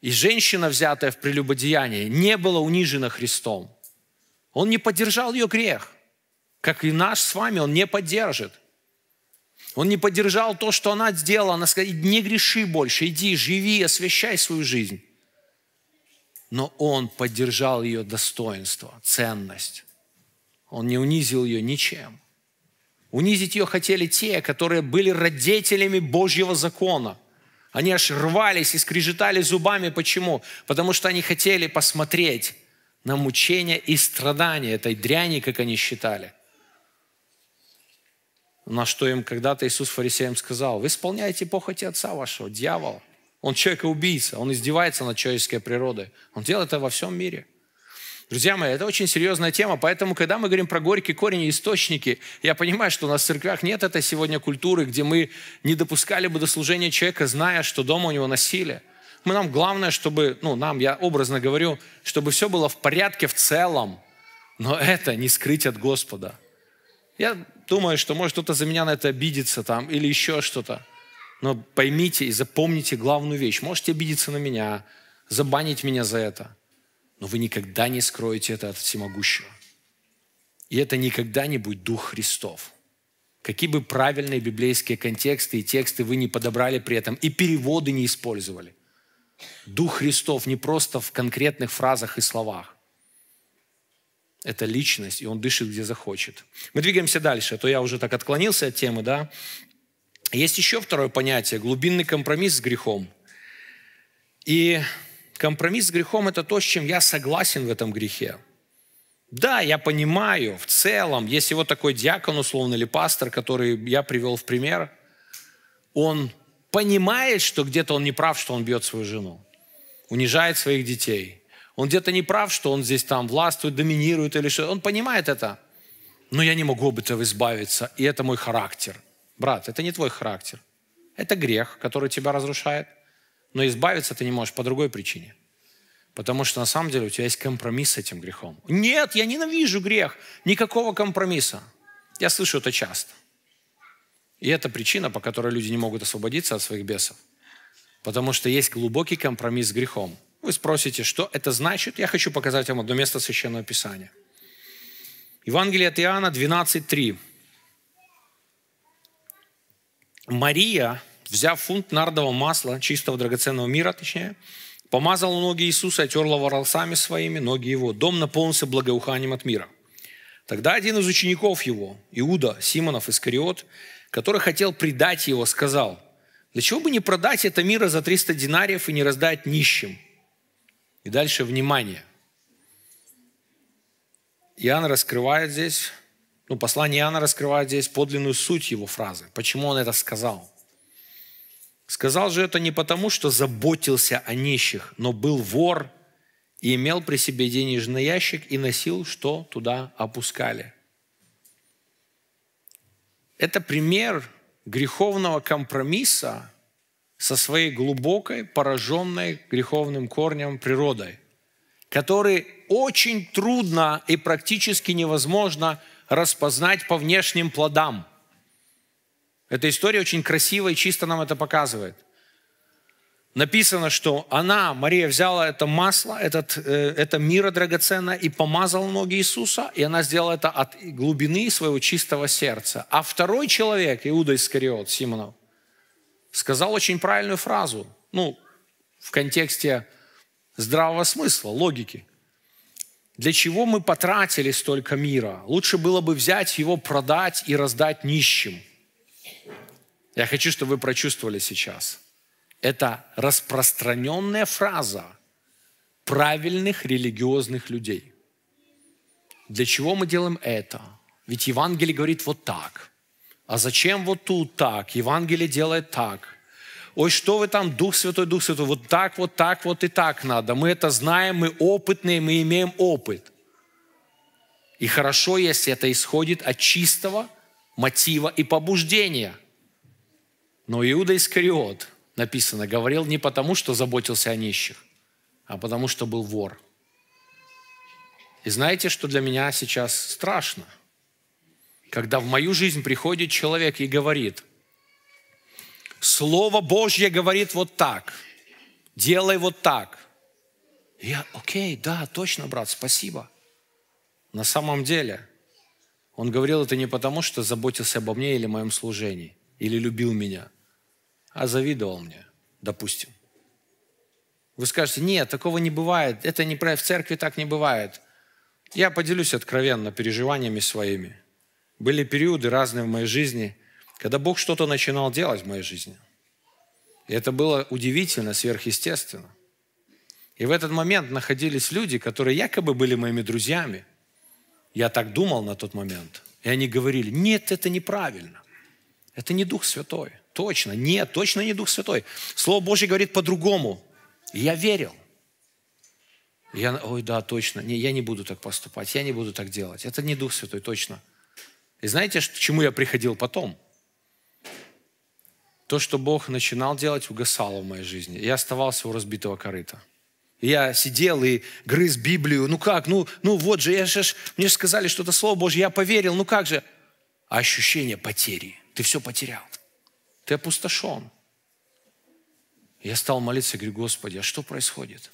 И женщина, взятая в прелюбодеяние, не была унижена Христом. Он не поддержал ее грех. Как и наш с вами, он не поддержит. Он не поддержал то, что она сделала. Она сказала, не греши больше, иди, живи, освящай свою жизнь. Но он поддержал ее достоинство, ценность. Он не унизил ее ничем. Унизить ее хотели те, которые были родителями Божьего закона. Они аж рвались и скрежетали зубами. Почему? Потому что они хотели посмотреть на мучения и страдания этой дряни, как они считали – на что им когда-то Иисус фарисеям сказал, вы исполняете похоти отца вашего, дьявол. Он человек убийца он издевается над человеческой природой. Он делает это во всем мире. Друзья мои, это очень серьезная тема, поэтому, когда мы говорим про горькие корень и источники, я понимаю, что у нас в церквях нет этой сегодня культуры, где мы не допускали бы до служения человека, зная, что дома у него насилие. Мы, нам главное, чтобы, ну, нам, я образно говорю, чтобы все было в порядке в целом, но это не скрыть от Господа. Я думая, что может кто-то за меня на это обидится там или еще что-то. Но поймите и запомните главную вещь. Можете обидеться на меня, забанить меня за это, но вы никогда не скроете это от всемогущего. И это никогда не будет Дух Христов. Какие бы правильные библейские контексты и тексты вы не подобрали при этом, и переводы не использовали. Дух Христов не просто в конкретных фразах и словах. Это личность, и он дышит, где захочет. Мы двигаемся дальше, а то я уже так отклонился от темы, да. Есть еще второе понятие – глубинный компромисс с грехом. И компромисс с грехом – это то, с чем я согласен в этом грехе. Да, я понимаю, в целом, если вот такой диакон, условно, или пастор, который я привел в пример, он понимает, что где-то он не прав, что он бьет свою жену, унижает своих детей – он где-то не прав, что он здесь там властвует, доминирует или что. Он понимает это. Но я не могу об этом избавиться. И это мой характер. Брат, это не твой характер. Это грех, который тебя разрушает. Но избавиться ты не можешь по другой причине. Потому что на самом деле у тебя есть компромисс с этим грехом. Нет, я ненавижу грех. Никакого компромисса. Я слышу это часто. И это причина, по которой люди не могут освободиться от своих бесов. Потому что есть глубокий компромисс с грехом. Вы спросите, что это значит? Я хочу показать вам одно место Священного Писания. Евангелие от Иоанна 12.3. Мария, взяв фунт нардового масла, чистого драгоценного мира, точнее, помазала ноги Иисуса, и отерла воролцами своими ноги его. Дом наполнился благоуханием от мира. Тогда один из учеников его, Иуда, Симонов Искариот, который хотел предать его, сказал, «Для чего бы не продать это мира за 300 динариев и не раздать нищим?» И дальше внимание. Иоанн раскрывает здесь, ну, послание Иоанна раскрывает здесь подлинную суть его фразы. Почему он это сказал? Сказал же это не потому, что заботился о нищих, но был вор и имел при себе денежный ящик и носил, что туда опускали. Это пример греховного компромисса со своей глубокой, пораженной греховным корнем природой, который очень трудно и практически невозможно распознать по внешним плодам. Эта история очень красиво и чисто нам это показывает. Написано, что она, Мария, взяла это масло, этот, э, это мира драгоценное и помазала ноги Иисуса, и она сделала это от глубины своего чистого сердца. А второй человек, Иуда Искариот, Симонов, сказал очень правильную фразу, ну, в контексте здравого смысла, логики. Для чего мы потратили столько мира? Лучше было бы взять его, продать и раздать нищим. Я хочу, чтобы вы прочувствовали сейчас. Это распространенная фраза правильных религиозных людей. Для чего мы делаем это? Ведь Евангелие говорит вот так – а зачем вот тут так? Евангелие делает так. Ой, что вы там, Дух Святой, Дух Святой, вот так, вот так, вот и так надо. Мы это знаем, мы опытные, мы имеем опыт. И хорошо, если это исходит от чистого мотива и побуждения. Но Иуда Искариот, написано, говорил не потому, что заботился о нищих, а потому, что был вор. И знаете, что для меня сейчас страшно – когда в мою жизнь приходит человек и говорит, Слово Божье говорит вот так, делай вот так. Я, окей, да, точно, брат, спасибо. На самом деле, он говорил это не потому, что заботился обо мне или моем служении, или любил меня, а завидовал мне, допустим. Вы скажете, нет, такого не бывает, это не в церкви так не бывает. Я поделюсь откровенно переживаниями своими – были периоды разные в моей жизни, когда Бог что-то начинал делать в моей жизни. И это было удивительно, сверхъестественно. И в этот момент находились люди, которые якобы были моими друзьями. Я так думал на тот момент. И они говорили, нет, это неправильно. Это не Дух Святой. Точно, нет, точно не Дух Святой. Слово Божье говорит по-другому. И я верил. Я, ой, да, точно. Не, я не буду так поступать, я не буду так делать. Это не Дух Святой, точно. И знаете, к чему я приходил потом? То, что Бог начинал делать, угасало в моей жизни. я оставался у разбитого корыта. я сидел и грыз Библию. Ну как? Ну, ну вот же, я же, мне же сказали что-то Слово Божье, я поверил. Ну как же? А ощущение потери. Ты все потерял. Ты опустошен. Я стал молиться, говорю, Господи, а что происходит?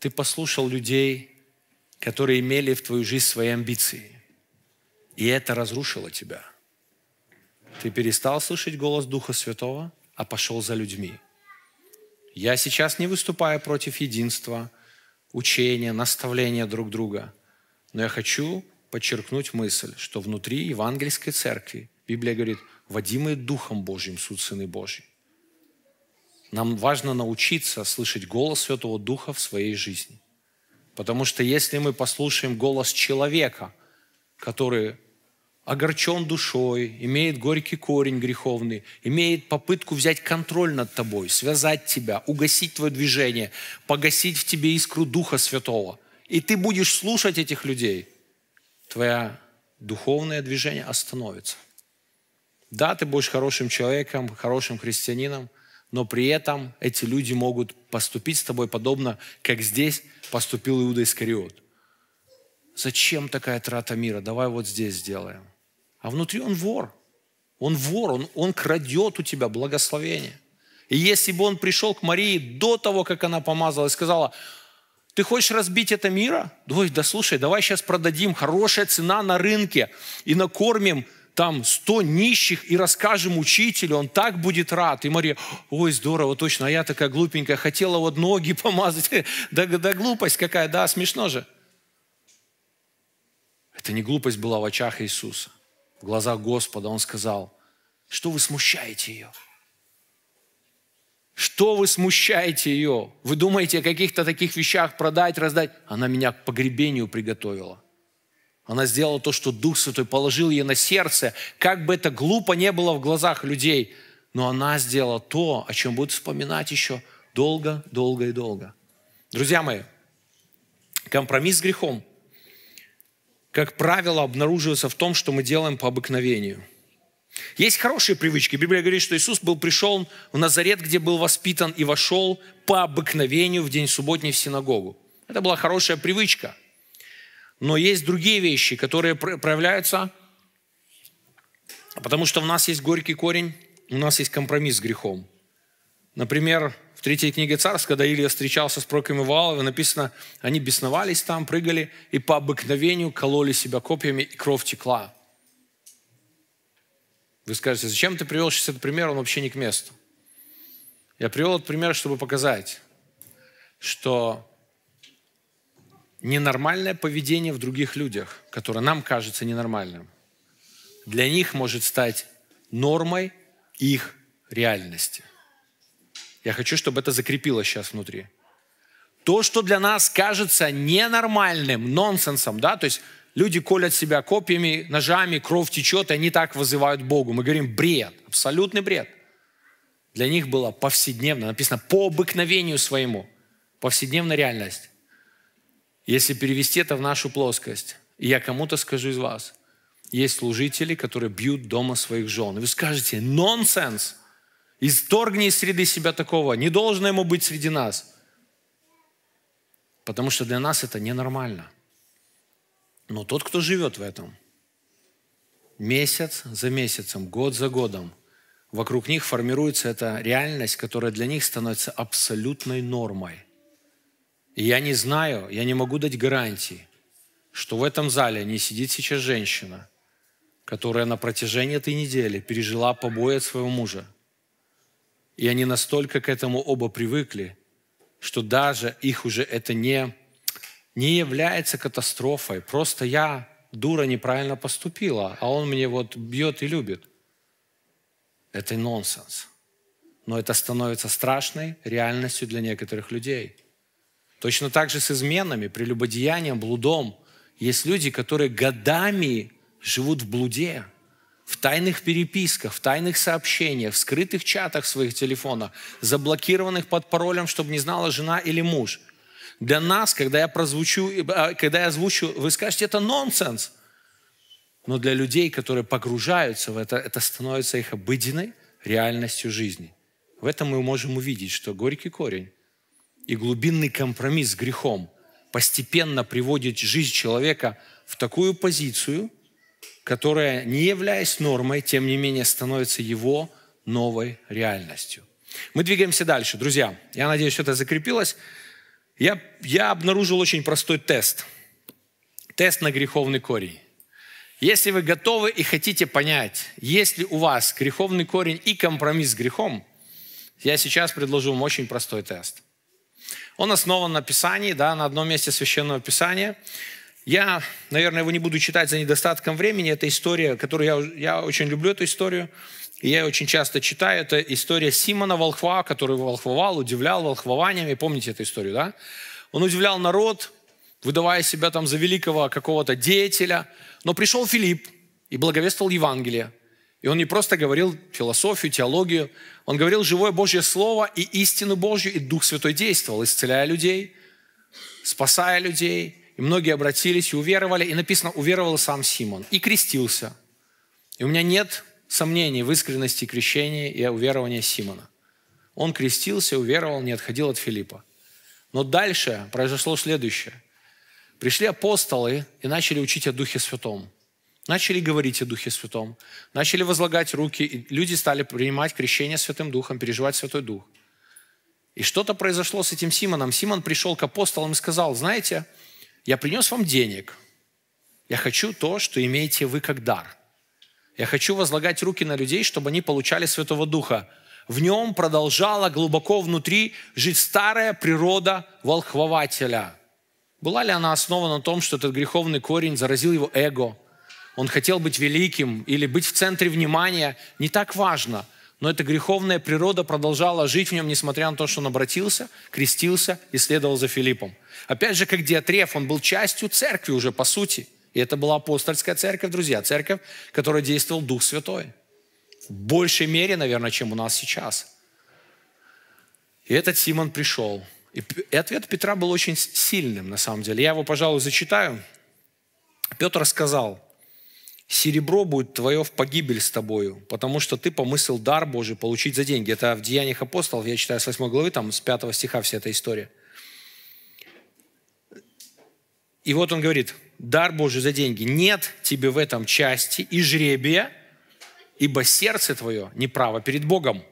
Ты послушал людей, которые имели в твою жизнь свои амбиции. И это разрушило тебя. Ты перестал слышать голос Духа Святого, а пошел за людьми. Я сейчас не выступаю против единства, учения, наставления друг друга, но я хочу подчеркнуть мысль, что внутри евангельской церкви Библия говорит, водимые Духом Божьим суд Сыны Божьи. Нам важно научиться слышать голос Святого Духа в своей жизни. Потому что если мы послушаем голос человека, который огорчен душой, имеет горький корень греховный, имеет попытку взять контроль над тобой, связать тебя, угасить твое движение, погасить в тебе искру Духа Святого. И ты будешь слушать этих людей, твое духовное движение остановится. Да, ты будешь хорошим человеком, хорошим христианином, но при этом эти люди могут поступить с тобой подобно, как здесь поступил Иуда Искариот. Зачем такая трата мира? Давай вот здесь сделаем а внутри он вор. Он вор, он, он крадет у тебя благословение. И если бы он пришел к Марии до того, как она помазала, и сказала, ты хочешь разбить это мира? Ой, да слушай, давай сейчас продадим, хорошая цена на рынке, и накормим там сто нищих и расскажем учителю, он так будет рад. И Мария, ой, здорово, точно, а я такая глупенькая, хотела вот ноги [laughs] помазать. Да, да глупость какая, да, смешно же. Это не глупость была в очах Иисуса в глазах Господа, он сказал, что вы смущаете ее? Что вы смущаете ее? Вы думаете о каких-то таких вещах продать, раздать? Она меня к погребению приготовила. Она сделала то, что Дух Святой положил ей на сердце. Как бы это глупо не было в глазах людей, но она сделала то, о чем будет вспоминать еще долго, долго и долго. Друзья мои, компромисс с грехом – как правило, обнаруживается в том, что мы делаем по обыкновению. Есть хорошие привычки. Библия говорит, что Иисус был пришел в Назарет, где был воспитан, и вошел по обыкновению в день субботний в синагогу. Это была хорошая привычка. Но есть другие вещи, которые проявляются, потому что в нас есть горький корень, у нас есть компромисс с грехом. Например, в третьей книге царств, когда Илья встречался с проками Валова, написано, они бесновались там, прыгали и по обыкновению кололи себя копьями, и кровь текла. Вы скажете, зачем ты привел сейчас этот пример, он вообще не к месту. Я привел этот пример, чтобы показать, что ненормальное поведение в других людях, которое нам кажется ненормальным, для них может стать нормой их реальности – я хочу, чтобы это закрепилось сейчас внутри. То, что для нас кажется ненормальным, нонсенсом, да, то есть люди колят себя копьями, ножами, кровь течет, и они так вызывают Богу. Мы говорим, бред, абсолютный бред. Для них было повседневно, написано по обыкновению своему, повседневная реальность. Если перевести это в нашу плоскость, и я кому-то скажу из вас, есть служители, которые бьют дома своих жен. И вы скажете, нонсенс. Исторгни из среды себя такого. Не должно ему быть среди нас. Потому что для нас это ненормально. Но тот, кто живет в этом, месяц за месяцем, год за годом, вокруг них формируется эта реальность, которая для них становится абсолютной нормой. И я не знаю, я не могу дать гарантии, что в этом зале не сидит сейчас женщина, которая на протяжении этой недели пережила побои от своего мужа – и они настолько к этому оба привыкли, что даже их уже это не, не является катастрофой. Просто я, дура, неправильно поступила, а он мне вот бьет и любит. Это нонсенс. Но это становится страшной реальностью для некоторых людей. Точно так же с изменами, прелюбодеянием, блудом. Есть люди, которые годами живут в блуде – в тайных переписках, в тайных сообщениях, в скрытых чатах своих телефонах, заблокированных под паролем, чтобы не знала жена или муж. Для нас, когда я прозвучу, э, когда я озвучу, вы скажете, это нонсенс. Но для людей, которые погружаются в это, это становится их обыденной реальностью жизни. В этом мы можем увидеть, что горький корень и глубинный компромисс с грехом постепенно приводит жизнь человека в такую позицию – которая, не являясь нормой, тем не менее становится его новой реальностью. Мы двигаемся дальше, друзья. Я надеюсь, это закрепилось. Я, я обнаружил очень простой тест. Тест на греховный корень. Если вы готовы и хотите понять, есть ли у вас греховный корень и компромисс с грехом, я сейчас предложу вам очень простой тест. Он основан на Писании, да, на одном месте Священного Писания – я, наверное, его не буду читать за недостатком времени. Это история, которую я, я очень люблю, эту историю. И я ее очень часто читаю. Это история Симона Волхва, который волхвовал, удивлял волхвованиями. Помните эту историю, да? Он удивлял народ, выдавая себя там за великого какого-то деятеля. Но пришел Филипп и благовествовал Евангелие. И он не просто говорил философию, теологию, он говорил живое Божье Слово и истину Божью, и Дух Святой действовал, исцеляя людей, спасая людей – и многие обратились и уверовали. И написано, уверовал сам Симон. И крестился. И у меня нет сомнений в искренности крещения и уверования Симона. Он крестился, уверовал, не отходил от Филиппа. Но дальше произошло следующее. Пришли апостолы и начали учить о Духе Святом. Начали говорить о Духе Святом. Начали возлагать руки. И люди стали принимать крещение Святым Духом, переживать Святой Дух. И что-то произошло с этим Симоном. Симон пришел к апостолам и сказал, знаете, я принес вам денег. Я хочу то, что имеете вы как дар. Я хочу возлагать руки на людей, чтобы они получали Святого Духа. В нем продолжала глубоко внутри жить старая природа волхвователя. Была ли она основана на том, что этот греховный корень заразил его эго? Он хотел быть великим или быть в центре внимания. Не так важно – но эта греховная природа продолжала жить в нем, несмотря на то, что он обратился, крестился и следовал за Филиппом. Опять же, как Диатреф, он был частью церкви уже, по сути. И это была апостольская церковь, друзья, церковь, в которой действовал Дух Святой. В большей мере, наверное, чем у нас сейчас. И этот Симон пришел. И ответ Петра был очень сильным, на самом деле. Я его, пожалуй, зачитаю. Петр сказал – серебро будет твое в погибель с тобою, потому что ты помыслил дар Божий получить за деньги. Это в Деяниях апостолов, я читаю с 8 главы, там с 5 стиха вся эта история. И вот он говорит, дар Божий за деньги. Нет тебе в этом части и жребия, ибо сердце твое неправо перед Богом.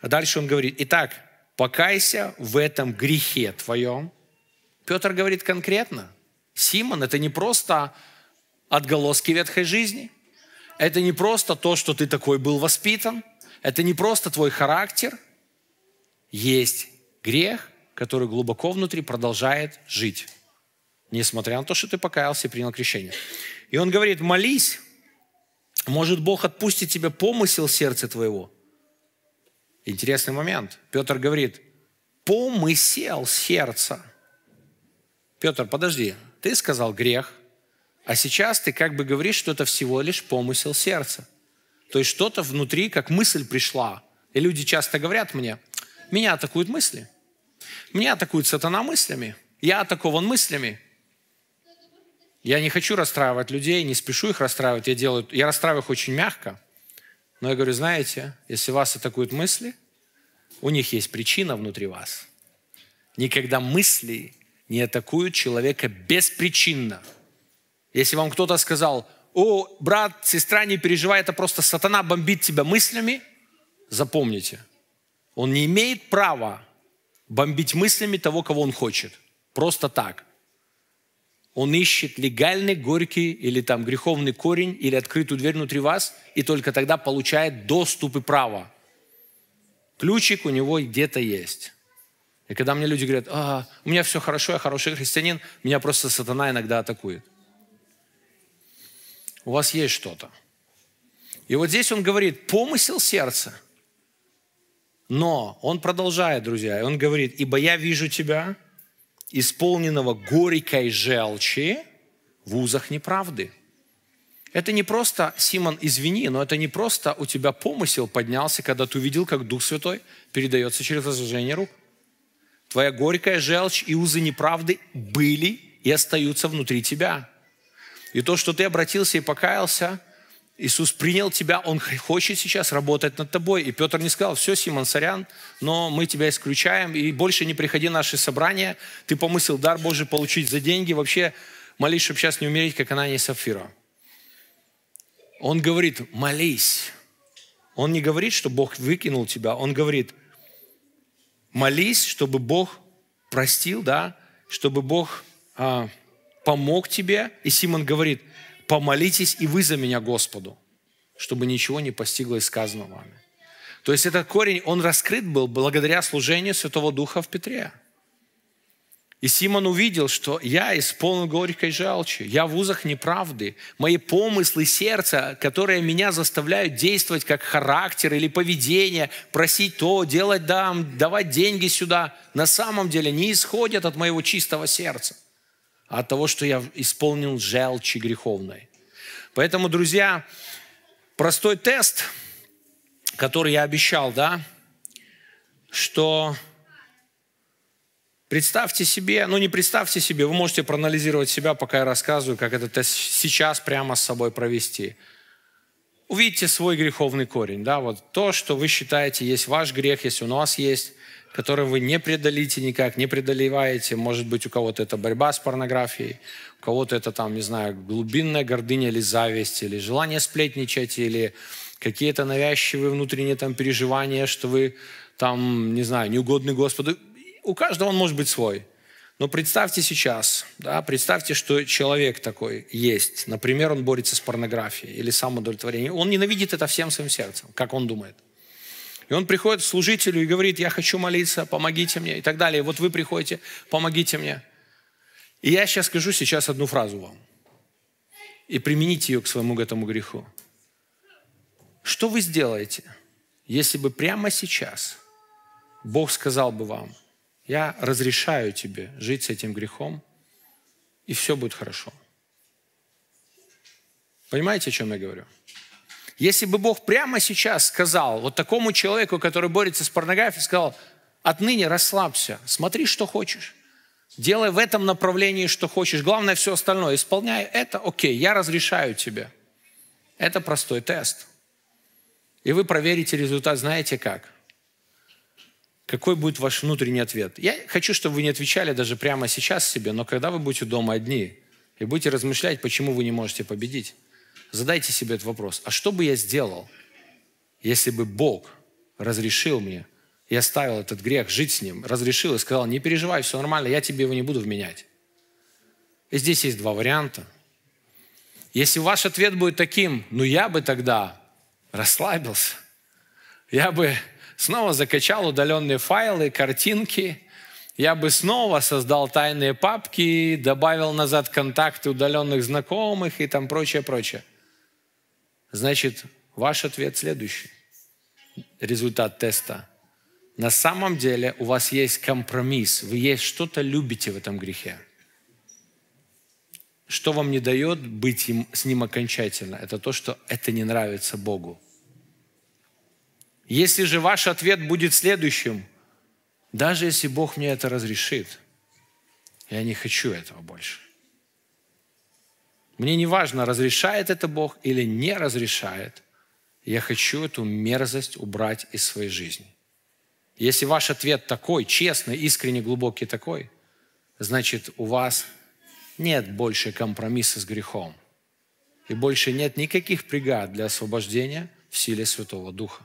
А дальше он говорит, итак, покайся в этом грехе твоем. Петр говорит конкретно. Симон, это не просто отголоски ветхой жизни. Это не просто то, что ты такой был воспитан. Это не просто твой характер. Есть грех, который глубоко внутри продолжает жить. Несмотря на то, что ты покаялся и принял крещение. И он говорит, молись, может Бог отпустит тебе помысел сердца твоего. Интересный момент. Петр говорит, помысел сердца. Петр, подожди, ты сказал грех, а сейчас ты как бы говоришь, что это всего лишь помысел сердца. То есть что-то внутри, как мысль пришла. И люди часто говорят мне, меня атакуют мысли. Меня атакует сатана мыслями. Я атакован мыслями. Я не хочу расстраивать людей, не спешу их расстраивать. Я, делаю, я расстраиваю их очень мягко. Но я говорю, знаете, если вас атакуют мысли, у них есть причина внутри вас. Никогда мысли не атакуют человека беспричинно. Если вам кто-то сказал, о, брат, сестра, не переживай, это просто сатана бомбит тебя мыслями, запомните, он не имеет права бомбить мыслями того, кого он хочет. Просто так. Он ищет легальный, горький или там греховный корень или открытую дверь внутри вас, и только тогда получает доступ и право. Ключик у него где-то есть. И когда мне люди говорят, а, у меня все хорошо, я хороший христианин, меня просто сатана иногда атакует. У вас есть что-то. И вот здесь он говорит, помысел сердца. Но он продолжает, друзья, и он говорит, ибо я вижу тебя, исполненного горькой желчи в узах неправды. Это не просто, Симон, извини, но это не просто у тебя помысел поднялся, когда ты увидел, как Дух Святой передается через разжижение рук. Твоя горькая желчь и узы неправды были и остаются внутри тебя. И то, что ты обратился и покаялся, Иисус принял тебя, Он хочет сейчас работать над тобой. И Петр не сказал, все, Симон, сорян, но мы тебя исключаем, и больше не приходи на наши собрания. Ты помыслил дар Божий получить за деньги. Вообще, молись, чтобы сейчас не умереть, как она не Сапфира. Он говорит, молись. Он не говорит, что Бог выкинул тебя. Он говорит, молись, чтобы Бог простил, да, чтобы Бог а, помог тебе. И Симон говорит, помолитесь и вы за меня Господу, чтобы ничего не постигло и сказано вами. То есть этот корень, он раскрыт был благодаря служению Святого Духа в Петре. И Симон увидел, что я исполнен горькой жалчи, я в узах неправды, мои помыслы сердца, которые меня заставляют действовать как характер или поведение, просить то, делать дам, давать деньги сюда, на самом деле не исходят от моего чистого сердца от того, что я исполнил желчи греховной. Поэтому, друзья, простой тест, который я обещал, да, что представьте себе, ну не представьте себе, вы можете проанализировать себя, пока я рассказываю, как этот тест сейчас прямо с собой провести увидите свой греховный корень, да, вот то, что вы считаете есть ваш грех, если у нас есть, которые вы не преодолите никак, не преодолеваете. Может быть, у кого-то это борьба с порнографией, у кого-то это, там, не знаю, глубинная гордыня или зависть, или желание сплетничать, или какие-то навязчивые внутренние там переживания, что вы там, не знаю, неугодны Господу. У каждого он может быть свой. Но представьте сейчас, да, представьте, что человек такой есть. Например, он борется с порнографией или самоудовлетворением. Он ненавидит это всем своим сердцем, как он думает – и он приходит к служителю и говорит, я хочу молиться, помогите мне и так далее. Вот вы приходите, помогите мне. И я сейчас скажу сейчас одну фразу вам. И примените ее к своему к этому греху. Что вы сделаете, если бы прямо сейчас Бог сказал бы вам, я разрешаю тебе жить с этим грехом, и все будет хорошо. Понимаете, о чем я говорю? Если бы Бог прямо сейчас сказал вот такому человеку, который борется с порнографией, сказал, отныне расслабься, смотри, что хочешь. Делай в этом направлении, что хочешь. Главное, все остальное. Исполняй это, окей, я разрешаю тебе. Это простой тест. И вы проверите результат, знаете как? Какой будет ваш внутренний ответ? Я хочу, чтобы вы не отвечали даже прямо сейчас себе, но когда вы будете дома одни и будете размышлять, почему вы не можете победить, Задайте себе этот вопрос. А что бы я сделал, если бы Бог разрешил мне, и оставил этот грех, жить с ним, разрешил и сказал, не переживай, все нормально, я тебе его не буду вменять. И здесь есть два варианта. Если ваш ответ будет таким, ну я бы тогда расслабился, я бы снова закачал удаленные файлы, картинки, я бы снова создал тайные папки, добавил назад контакты удаленных знакомых и там прочее, прочее. Значит, ваш ответ следующий. Результат теста. На самом деле у вас есть компромисс. Вы есть что-то любите в этом грехе. Что вам не дает быть им, с ним окончательно? Это то, что это не нравится Богу. Если же ваш ответ будет следующим, даже если Бог мне это разрешит, я не хочу этого больше. Мне не важно, разрешает это Бог или не разрешает. Я хочу эту мерзость убрать из своей жизни. Если ваш ответ такой, честный, искренний, глубокий такой, значит, у вас нет больше компромисса с грехом. И больше нет никаких преград для освобождения в силе Святого Духа.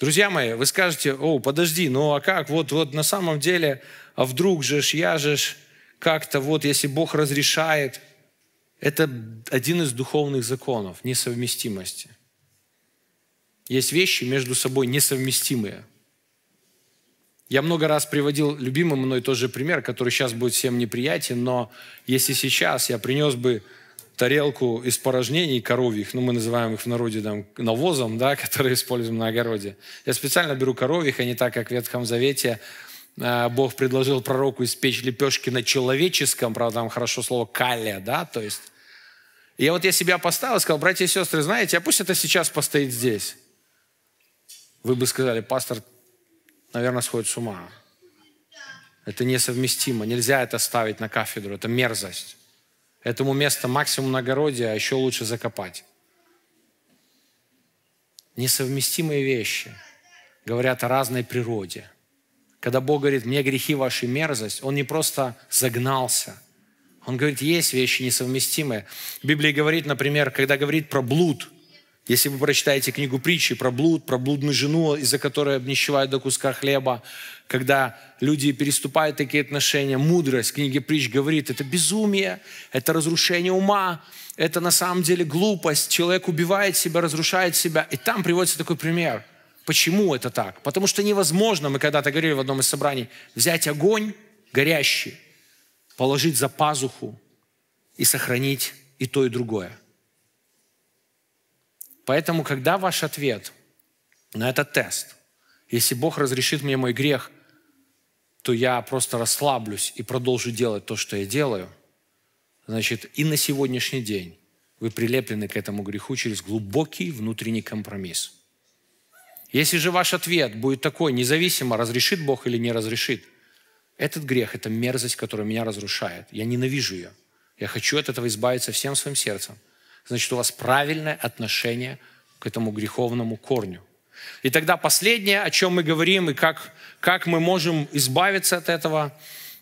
Друзья мои, вы скажете, о, подожди, ну а как, вот, вот на самом деле, а вдруг же ж, я же ж, как-то вот, если Бог разрешает, это один из духовных законов несовместимости. Есть вещи между собой несовместимые. Я много раз приводил любимый мной тот же пример, который сейчас будет всем неприятен, но если сейчас я принес бы тарелку испорожнений коровьих, ну, мы называем их в народе там, навозом, да, [laughs] которые используем на огороде. Я специально беру коровьих, а не так, как в Ветхом Завете Э, Бог предложил пророку испечь лепешки на человеческом, правда, там хорошо слово «кале», да, то есть. я вот я себя поставил и сказал, братья и сестры, знаете, а пусть это сейчас постоит здесь. Вы бы сказали, пастор, наверное, сходит с ума. Это несовместимо, нельзя это ставить на кафедру, это мерзость. Этому место максимум нагородия, а еще лучше закопать. Несовместимые вещи говорят о разной природе – когда Бог говорит, мне грехи ваши мерзость, Он не просто загнался. Он говорит, есть вещи несовместимые. Библия говорит, например, когда говорит про блуд, если вы прочитаете книгу притчи про блуд, про блудную жену, из-за которой обнищевают до куска хлеба, когда люди переступают такие отношения, мудрость книги притч говорит, это безумие, это разрушение ума, это на самом деле глупость, человек убивает себя, разрушает себя. И там приводится такой пример. Почему это так? Потому что невозможно, мы когда-то говорили в одном из собраний, взять огонь горящий, положить за пазуху и сохранить и то, и другое. Поэтому, когда ваш ответ на этот тест, если Бог разрешит мне мой грех, то я просто расслаблюсь и продолжу делать то, что я делаю, значит, и на сегодняшний день вы прилеплены к этому греху через глубокий внутренний компромисс – если же ваш ответ будет такой, независимо, разрешит Бог или не разрешит, этот грех – это мерзость, которая меня разрушает. Я ненавижу ее. Я хочу от этого избавиться всем своим сердцем. Значит, у вас правильное отношение к этому греховному корню. И тогда последнее, о чем мы говорим, и как, как мы можем избавиться от этого,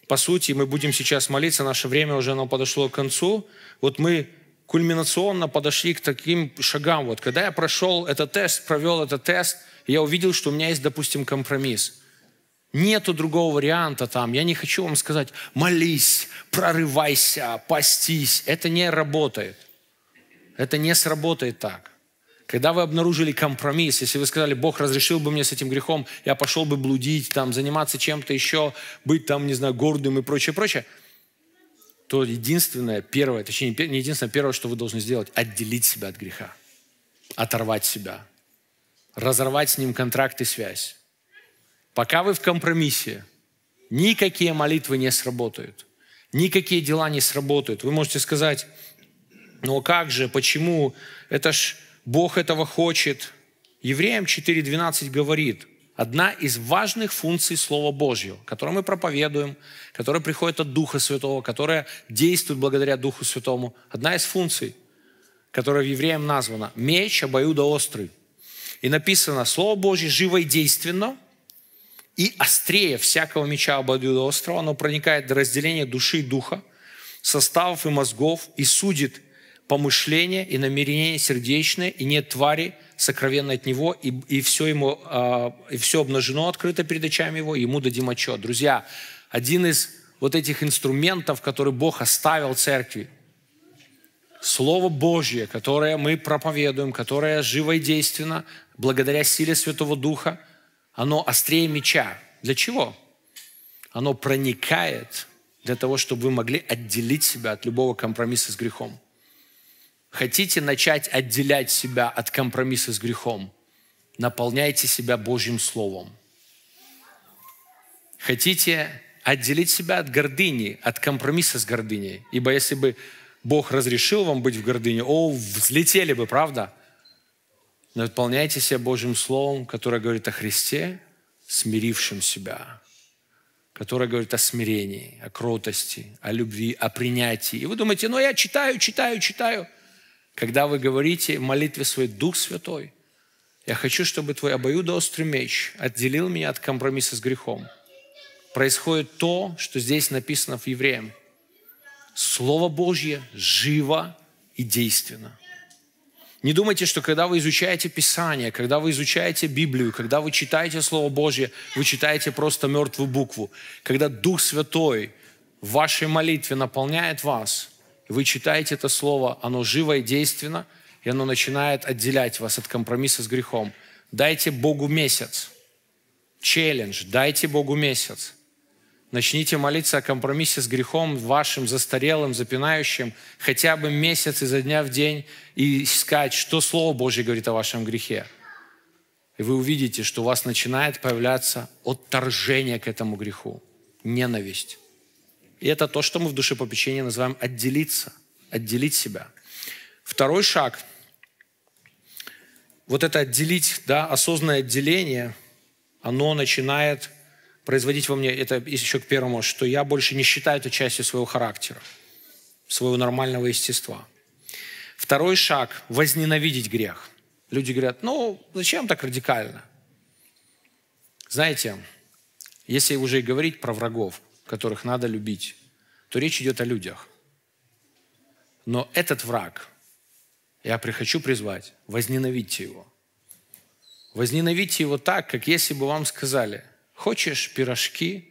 по сути, мы будем сейчас молиться, наше время уже оно подошло к концу. Вот мы кульминационно подошли к таким шагам. Вот когда я прошел этот тест, провел этот тест – я увидел, что у меня есть, допустим, компромисс. Нету другого варианта там. Я не хочу вам сказать, молись, прорывайся, пастись. Это не работает. Это не сработает так. Когда вы обнаружили компромисс, если вы сказали, Бог разрешил бы мне с этим грехом, я пошел бы блудить, там, заниматься чем-то еще, быть там, не знаю, гордым и прочее, прочее, то единственное, первое, точнее, не единственное, первое, что вы должны сделать, отделить себя от греха, оторвать себя – разорвать с Ним контракт и связь. Пока вы в компромиссе, никакие молитвы не сработают. Никакие дела не сработают. Вы можете сказать, ну а как же, почему? Это ж Бог этого хочет. Евреям 4.12 говорит, одна из важных функций Слова Божьего, которое мы проповедуем, которое приходит от Духа Святого, которое действует благодаря Духу Святому, одна из функций, которая в Евреям названа, меч обоюдоострый. И написано, Слово Божье живо и действенно, и острее всякого меча острова. оно проникает до разделения души и духа, составов и мозгов, и судит помышления и намерения сердечные, и нет твари, сокровенной от Него, и, и, все ему, э, и все обнажено открыто перед очами Его, и Ему дадим отчет. Друзья, один из вот этих инструментов, который Бог оставил церкви, Слово Божье, которое мы проповедуем, которое живо и действенно, благодаря силе Святого Духа, оно острее меча. Для чего? Оно проникает для того, чтобы вы могли отделить себя от любого компромисса с грехом. Хотите начать отделять себя от компромисса с грехом? Наполняйте себя Божьим Словом. Хотите отделить себя от гордыни, от компромисса с гордыней? Ибо если бы Бог разрешил вам быть в гордыне, о, взлетели бы, правда? Но выполняйте себя Божьим Словом, которое говорит о Христе, смирившем себя, которое говорит о смирении, о кротости, о любви, о принятии. И вы думаете, ну я читаю, читаю, читаю. Когда вы говорите в молитве свой Дух Святой, я хочу, чтобы твой обоюдоострый меч отделил меня от компромисса с грехом. Происходит то, что здесь написано в Евреям. Слово Божье живо и действенно. Не думайте, что когда вы изучаете Писание, когда вы изучаете Библию, когда вы читаете Слово Божье, вы читаете просто мертвую букву. Когда Дух Святой в вашей молитве наполняет вас, вы читаете это Слово, оно живо и действенно, и оно начинает отделять вас от компромисса с грехом. Дайте Богу месяц. Челлендж. Дайте Богу месяц. Начните молиться о компромиссе с грехом вашим застарелым, запинающим, хотя бы месяц изо дня в день и искать, что Слово Божье говорит о вашем грехе. И вы увидите, что у вас начинает появляться отторжение к этому греху, ненависть. И это то, что мы в душе попечения называем отделиться, отделить себя. Второй шаг – вот это отделить, да, осознанное отделение, оно начинает – производить во мне, это еще к первому, что я больше не считаю это частью своего характера, своего нормального естества. Второй шаг – возненавидеть грех. Люди говорят, ну, зачем так радикально? Знаете, если уже и говорить про врагов, которых надо любить, то речь идет о людях. Но этот враг, я хочу призвать, возненавидьте его. Возненавидьте его так, как если бы вам сказали – Хочешь пирожки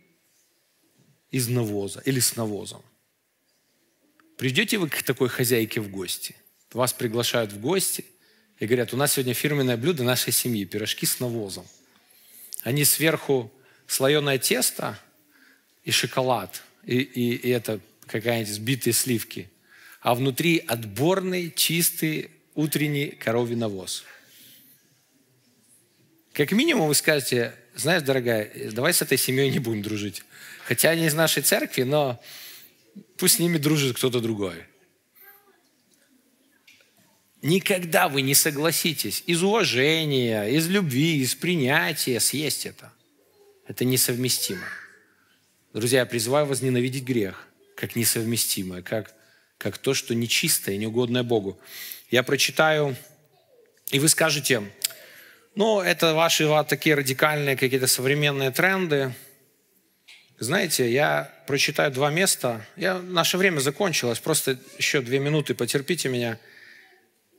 из навоза или с навозом? Придете вы к такой хозяйке в гости? Вас приглашают в гости и говорят, у нас сегодня фирменное блюдо нашей семьи – пирожки с навозом. Они сверху слоеное тесто и шоколад, и, и, и это какая-нибудь сбитые сливки, а внутри отборный, чистый утренний коровий навоз. Как минимум вы скажете, знаешь, дорогая, э, давай с этой семьей не будем дружить. Хотя они из нашей церкви, но пусть с ними дружит кто-то другой. Никогда вы не согласитесь из уважения, из любви, из принятия съесть это. Это несовместимо. Друзья, я призываю вас ненавидеть грех, как несовместимое, как, как то, что нечистое, неугодное Богу. Я прочитаю, и вы скажете, ну, это ваши вот, такие радикальные какие-то современные тренды. Знаете, я прочитаю два места. Я, наше время закончилось, просто еще две минуты, потерпите меня.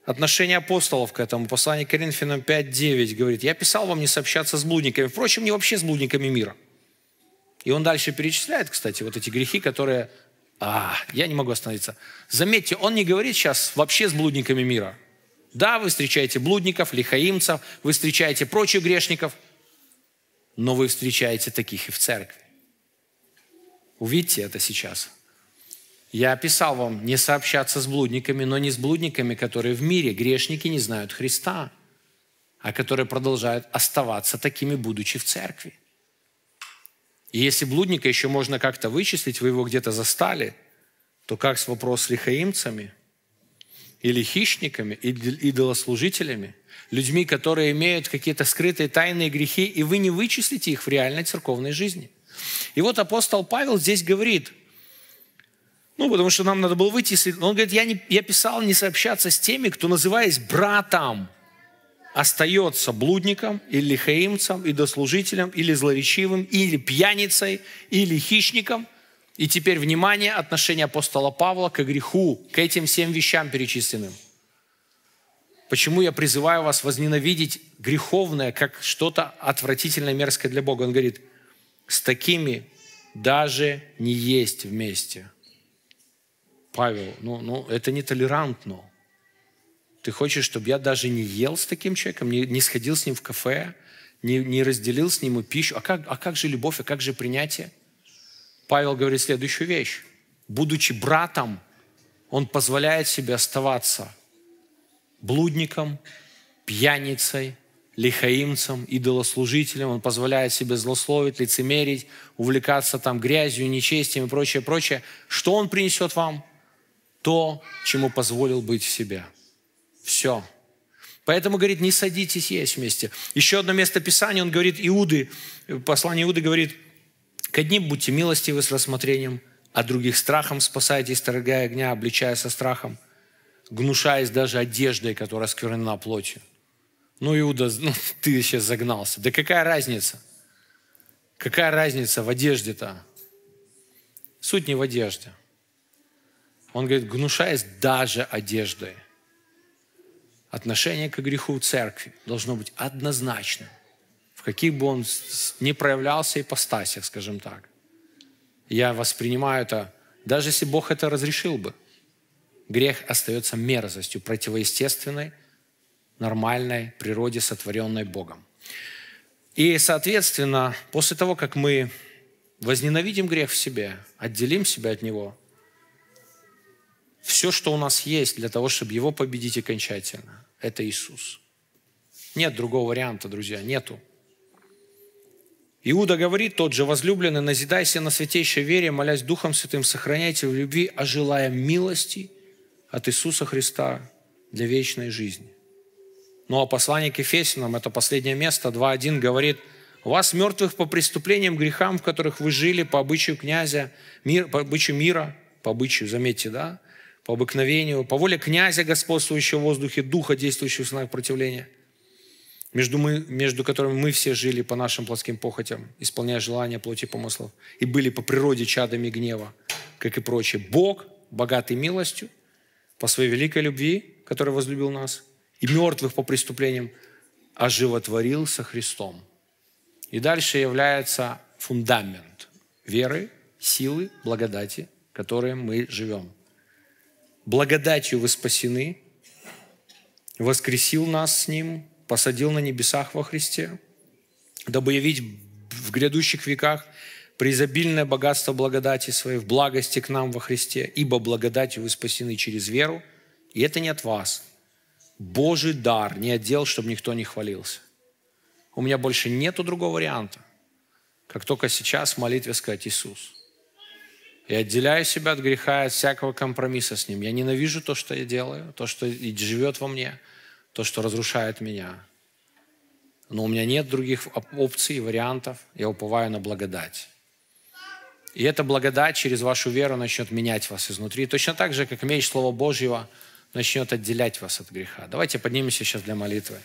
Отношение апостолов к этому. Послание к Коринфянам 5.9 говорит, «Я писал вам не сообщаться с блудниками, впрочем, не вообще с блудниками мира». И он дальше перечисляет, кстати, вот эти грехи, которые... А, я не могу остановиться. Заметьте, он не говорит сейчас вообще с блудниками мира – да, вы встречаете блудников, лихаимцев, вы встречаете прочих грешников, но вы встречаете таких и в церкви. Увидьте это сейчас. Я описал вам не сообщаться с блудниками, но не с блудниками, которые в мире, грешники не знают Христа, а которые продолжают оставаться такими, будучи в церкви. И если блудника еще можно как-то вычислить, вы его где-то застали, то как с вопрос с лихаимцами – или хищниками, идолослужителями, людьми, которые имеют какие-то скрытые тайные грехи, и вы не вычислите их в реальной церковной жизни. И вот апостол Павел здесь говорит, ну, потому что нам надо было выйти, он говорит, я, не, я писал не сообщаться с теми, кто, называясь братом, остается блудником или хаимцем, и дослужителем, или злоречивым, или пьяницей, или хищником – и теперь, внимание, отношение апостола Павла к греху, к этим всем вещам перечисленным. Почему я призываю вас возненавидеть греховное, как что-то отвратительное, мерзкое для Бога? Он говорит, с такими даже не есть вместе. Павел, ну, ну это нетолерантно. Ты хочешь, чтобы я даже не ел с таким человеком, не, не сходил с ним в кафе, не, не разделил с ним и пищу? А как, а как же любовь, а как же принятие? Павел говорит следующую вещь. Будучи братом, он позволяет себе оставаться блудником, пьяницей, лихаимцем, идолослужителем. Он позволяет себе злословить, лицемерить, увлекаться там грязью, нечестием и прочее, прочее. Что он принесет вам? То, чему позволил быть в себе. Все. Поэтому, говорит, не садитесь есть вместе. Еще одно место Писания, он говорит, Иуды, послание Иуды говорит – к одним будьте милостивы с рассмотрением, а других страхом спасайтесь, дорогая огня, обличая со страхом, гнушаясь даже одеждой, которая сквернена плотью. Ну, Иуда, ну, [laughs] ты сейчас загнался. Да какая разница? Какая разница в одежде-то? Суть не в одежде. Он говорит, гнушаясь даже одеждой. Отношение к греху церкви должно быть однозначным в каких бы он ни проявлялся ипостасях, скажем так. Я воспринимаю это, даже если Бог это разрешил бы, грех остается мерзостью, противоестественной, нормальной природе, сотворенной Богом. И, соответственно, после того, как мы возненавидим грех в себе, отделим себя от него, все, что у нас есть для того, чтобы его победить окончательно, это Иисус. Нет другого варианта, друзья, нету. Иуда говорит, тот же возлюбленный, назидайся на святейшей вере, молясь Духом Святым, сохраняйте в любви, а желая милости от Иисуса Христа для вечной жизни. Ну а послание к Ефесинам, это последнее место, 2.1 говорит, «Вас, мертвых по преступлениям, грехам, в которых вы жили, по обычаю князя, мир, по обычаю мира, по обычаю, заметьте, да, по обыкновению, по воле князя, господствующего в воздухе, духа, действующего в знак противления, между, мы, между которыми мы все жили по нашим плотским похотям, исполняя желания плоти и помыслов, и были по природе чадами гнева, как и прочие. Бог, богатый милостью, по своей великой любви, который возлюбил нас, и мертвых по преступлениям, со Христом. И дальше является фундамент веры, силы, благодати, которые мы живем. Благодатью вы спасены, воскресил нас с Ним, посадил на небесах во Христе, дабы явить в грядущих веках преизобильное богатство благодати своей в благости к нам во Христе, ибо благодатью вы спасены через веру, и это не от вас. Божий дар не отдел, чтобы никто не хвалился. У меня больше нету другого варианта, как только сейчас в молитве сказать «Иисус». Я отделяю себя от греха, от всякого компромисса с Ним. Я ненавижу то, что я делаю, то, что живет во мне то, что разрушает меня. Но у меня нет других опций и вариантов. Я уповаю на благодать. И эта благодать через вашу веру начнет менять вас изнутри. Точно так же, как меч Слова Божьего начнет отделять вас от греха. Давайте поднимемся сейчас для молитвы.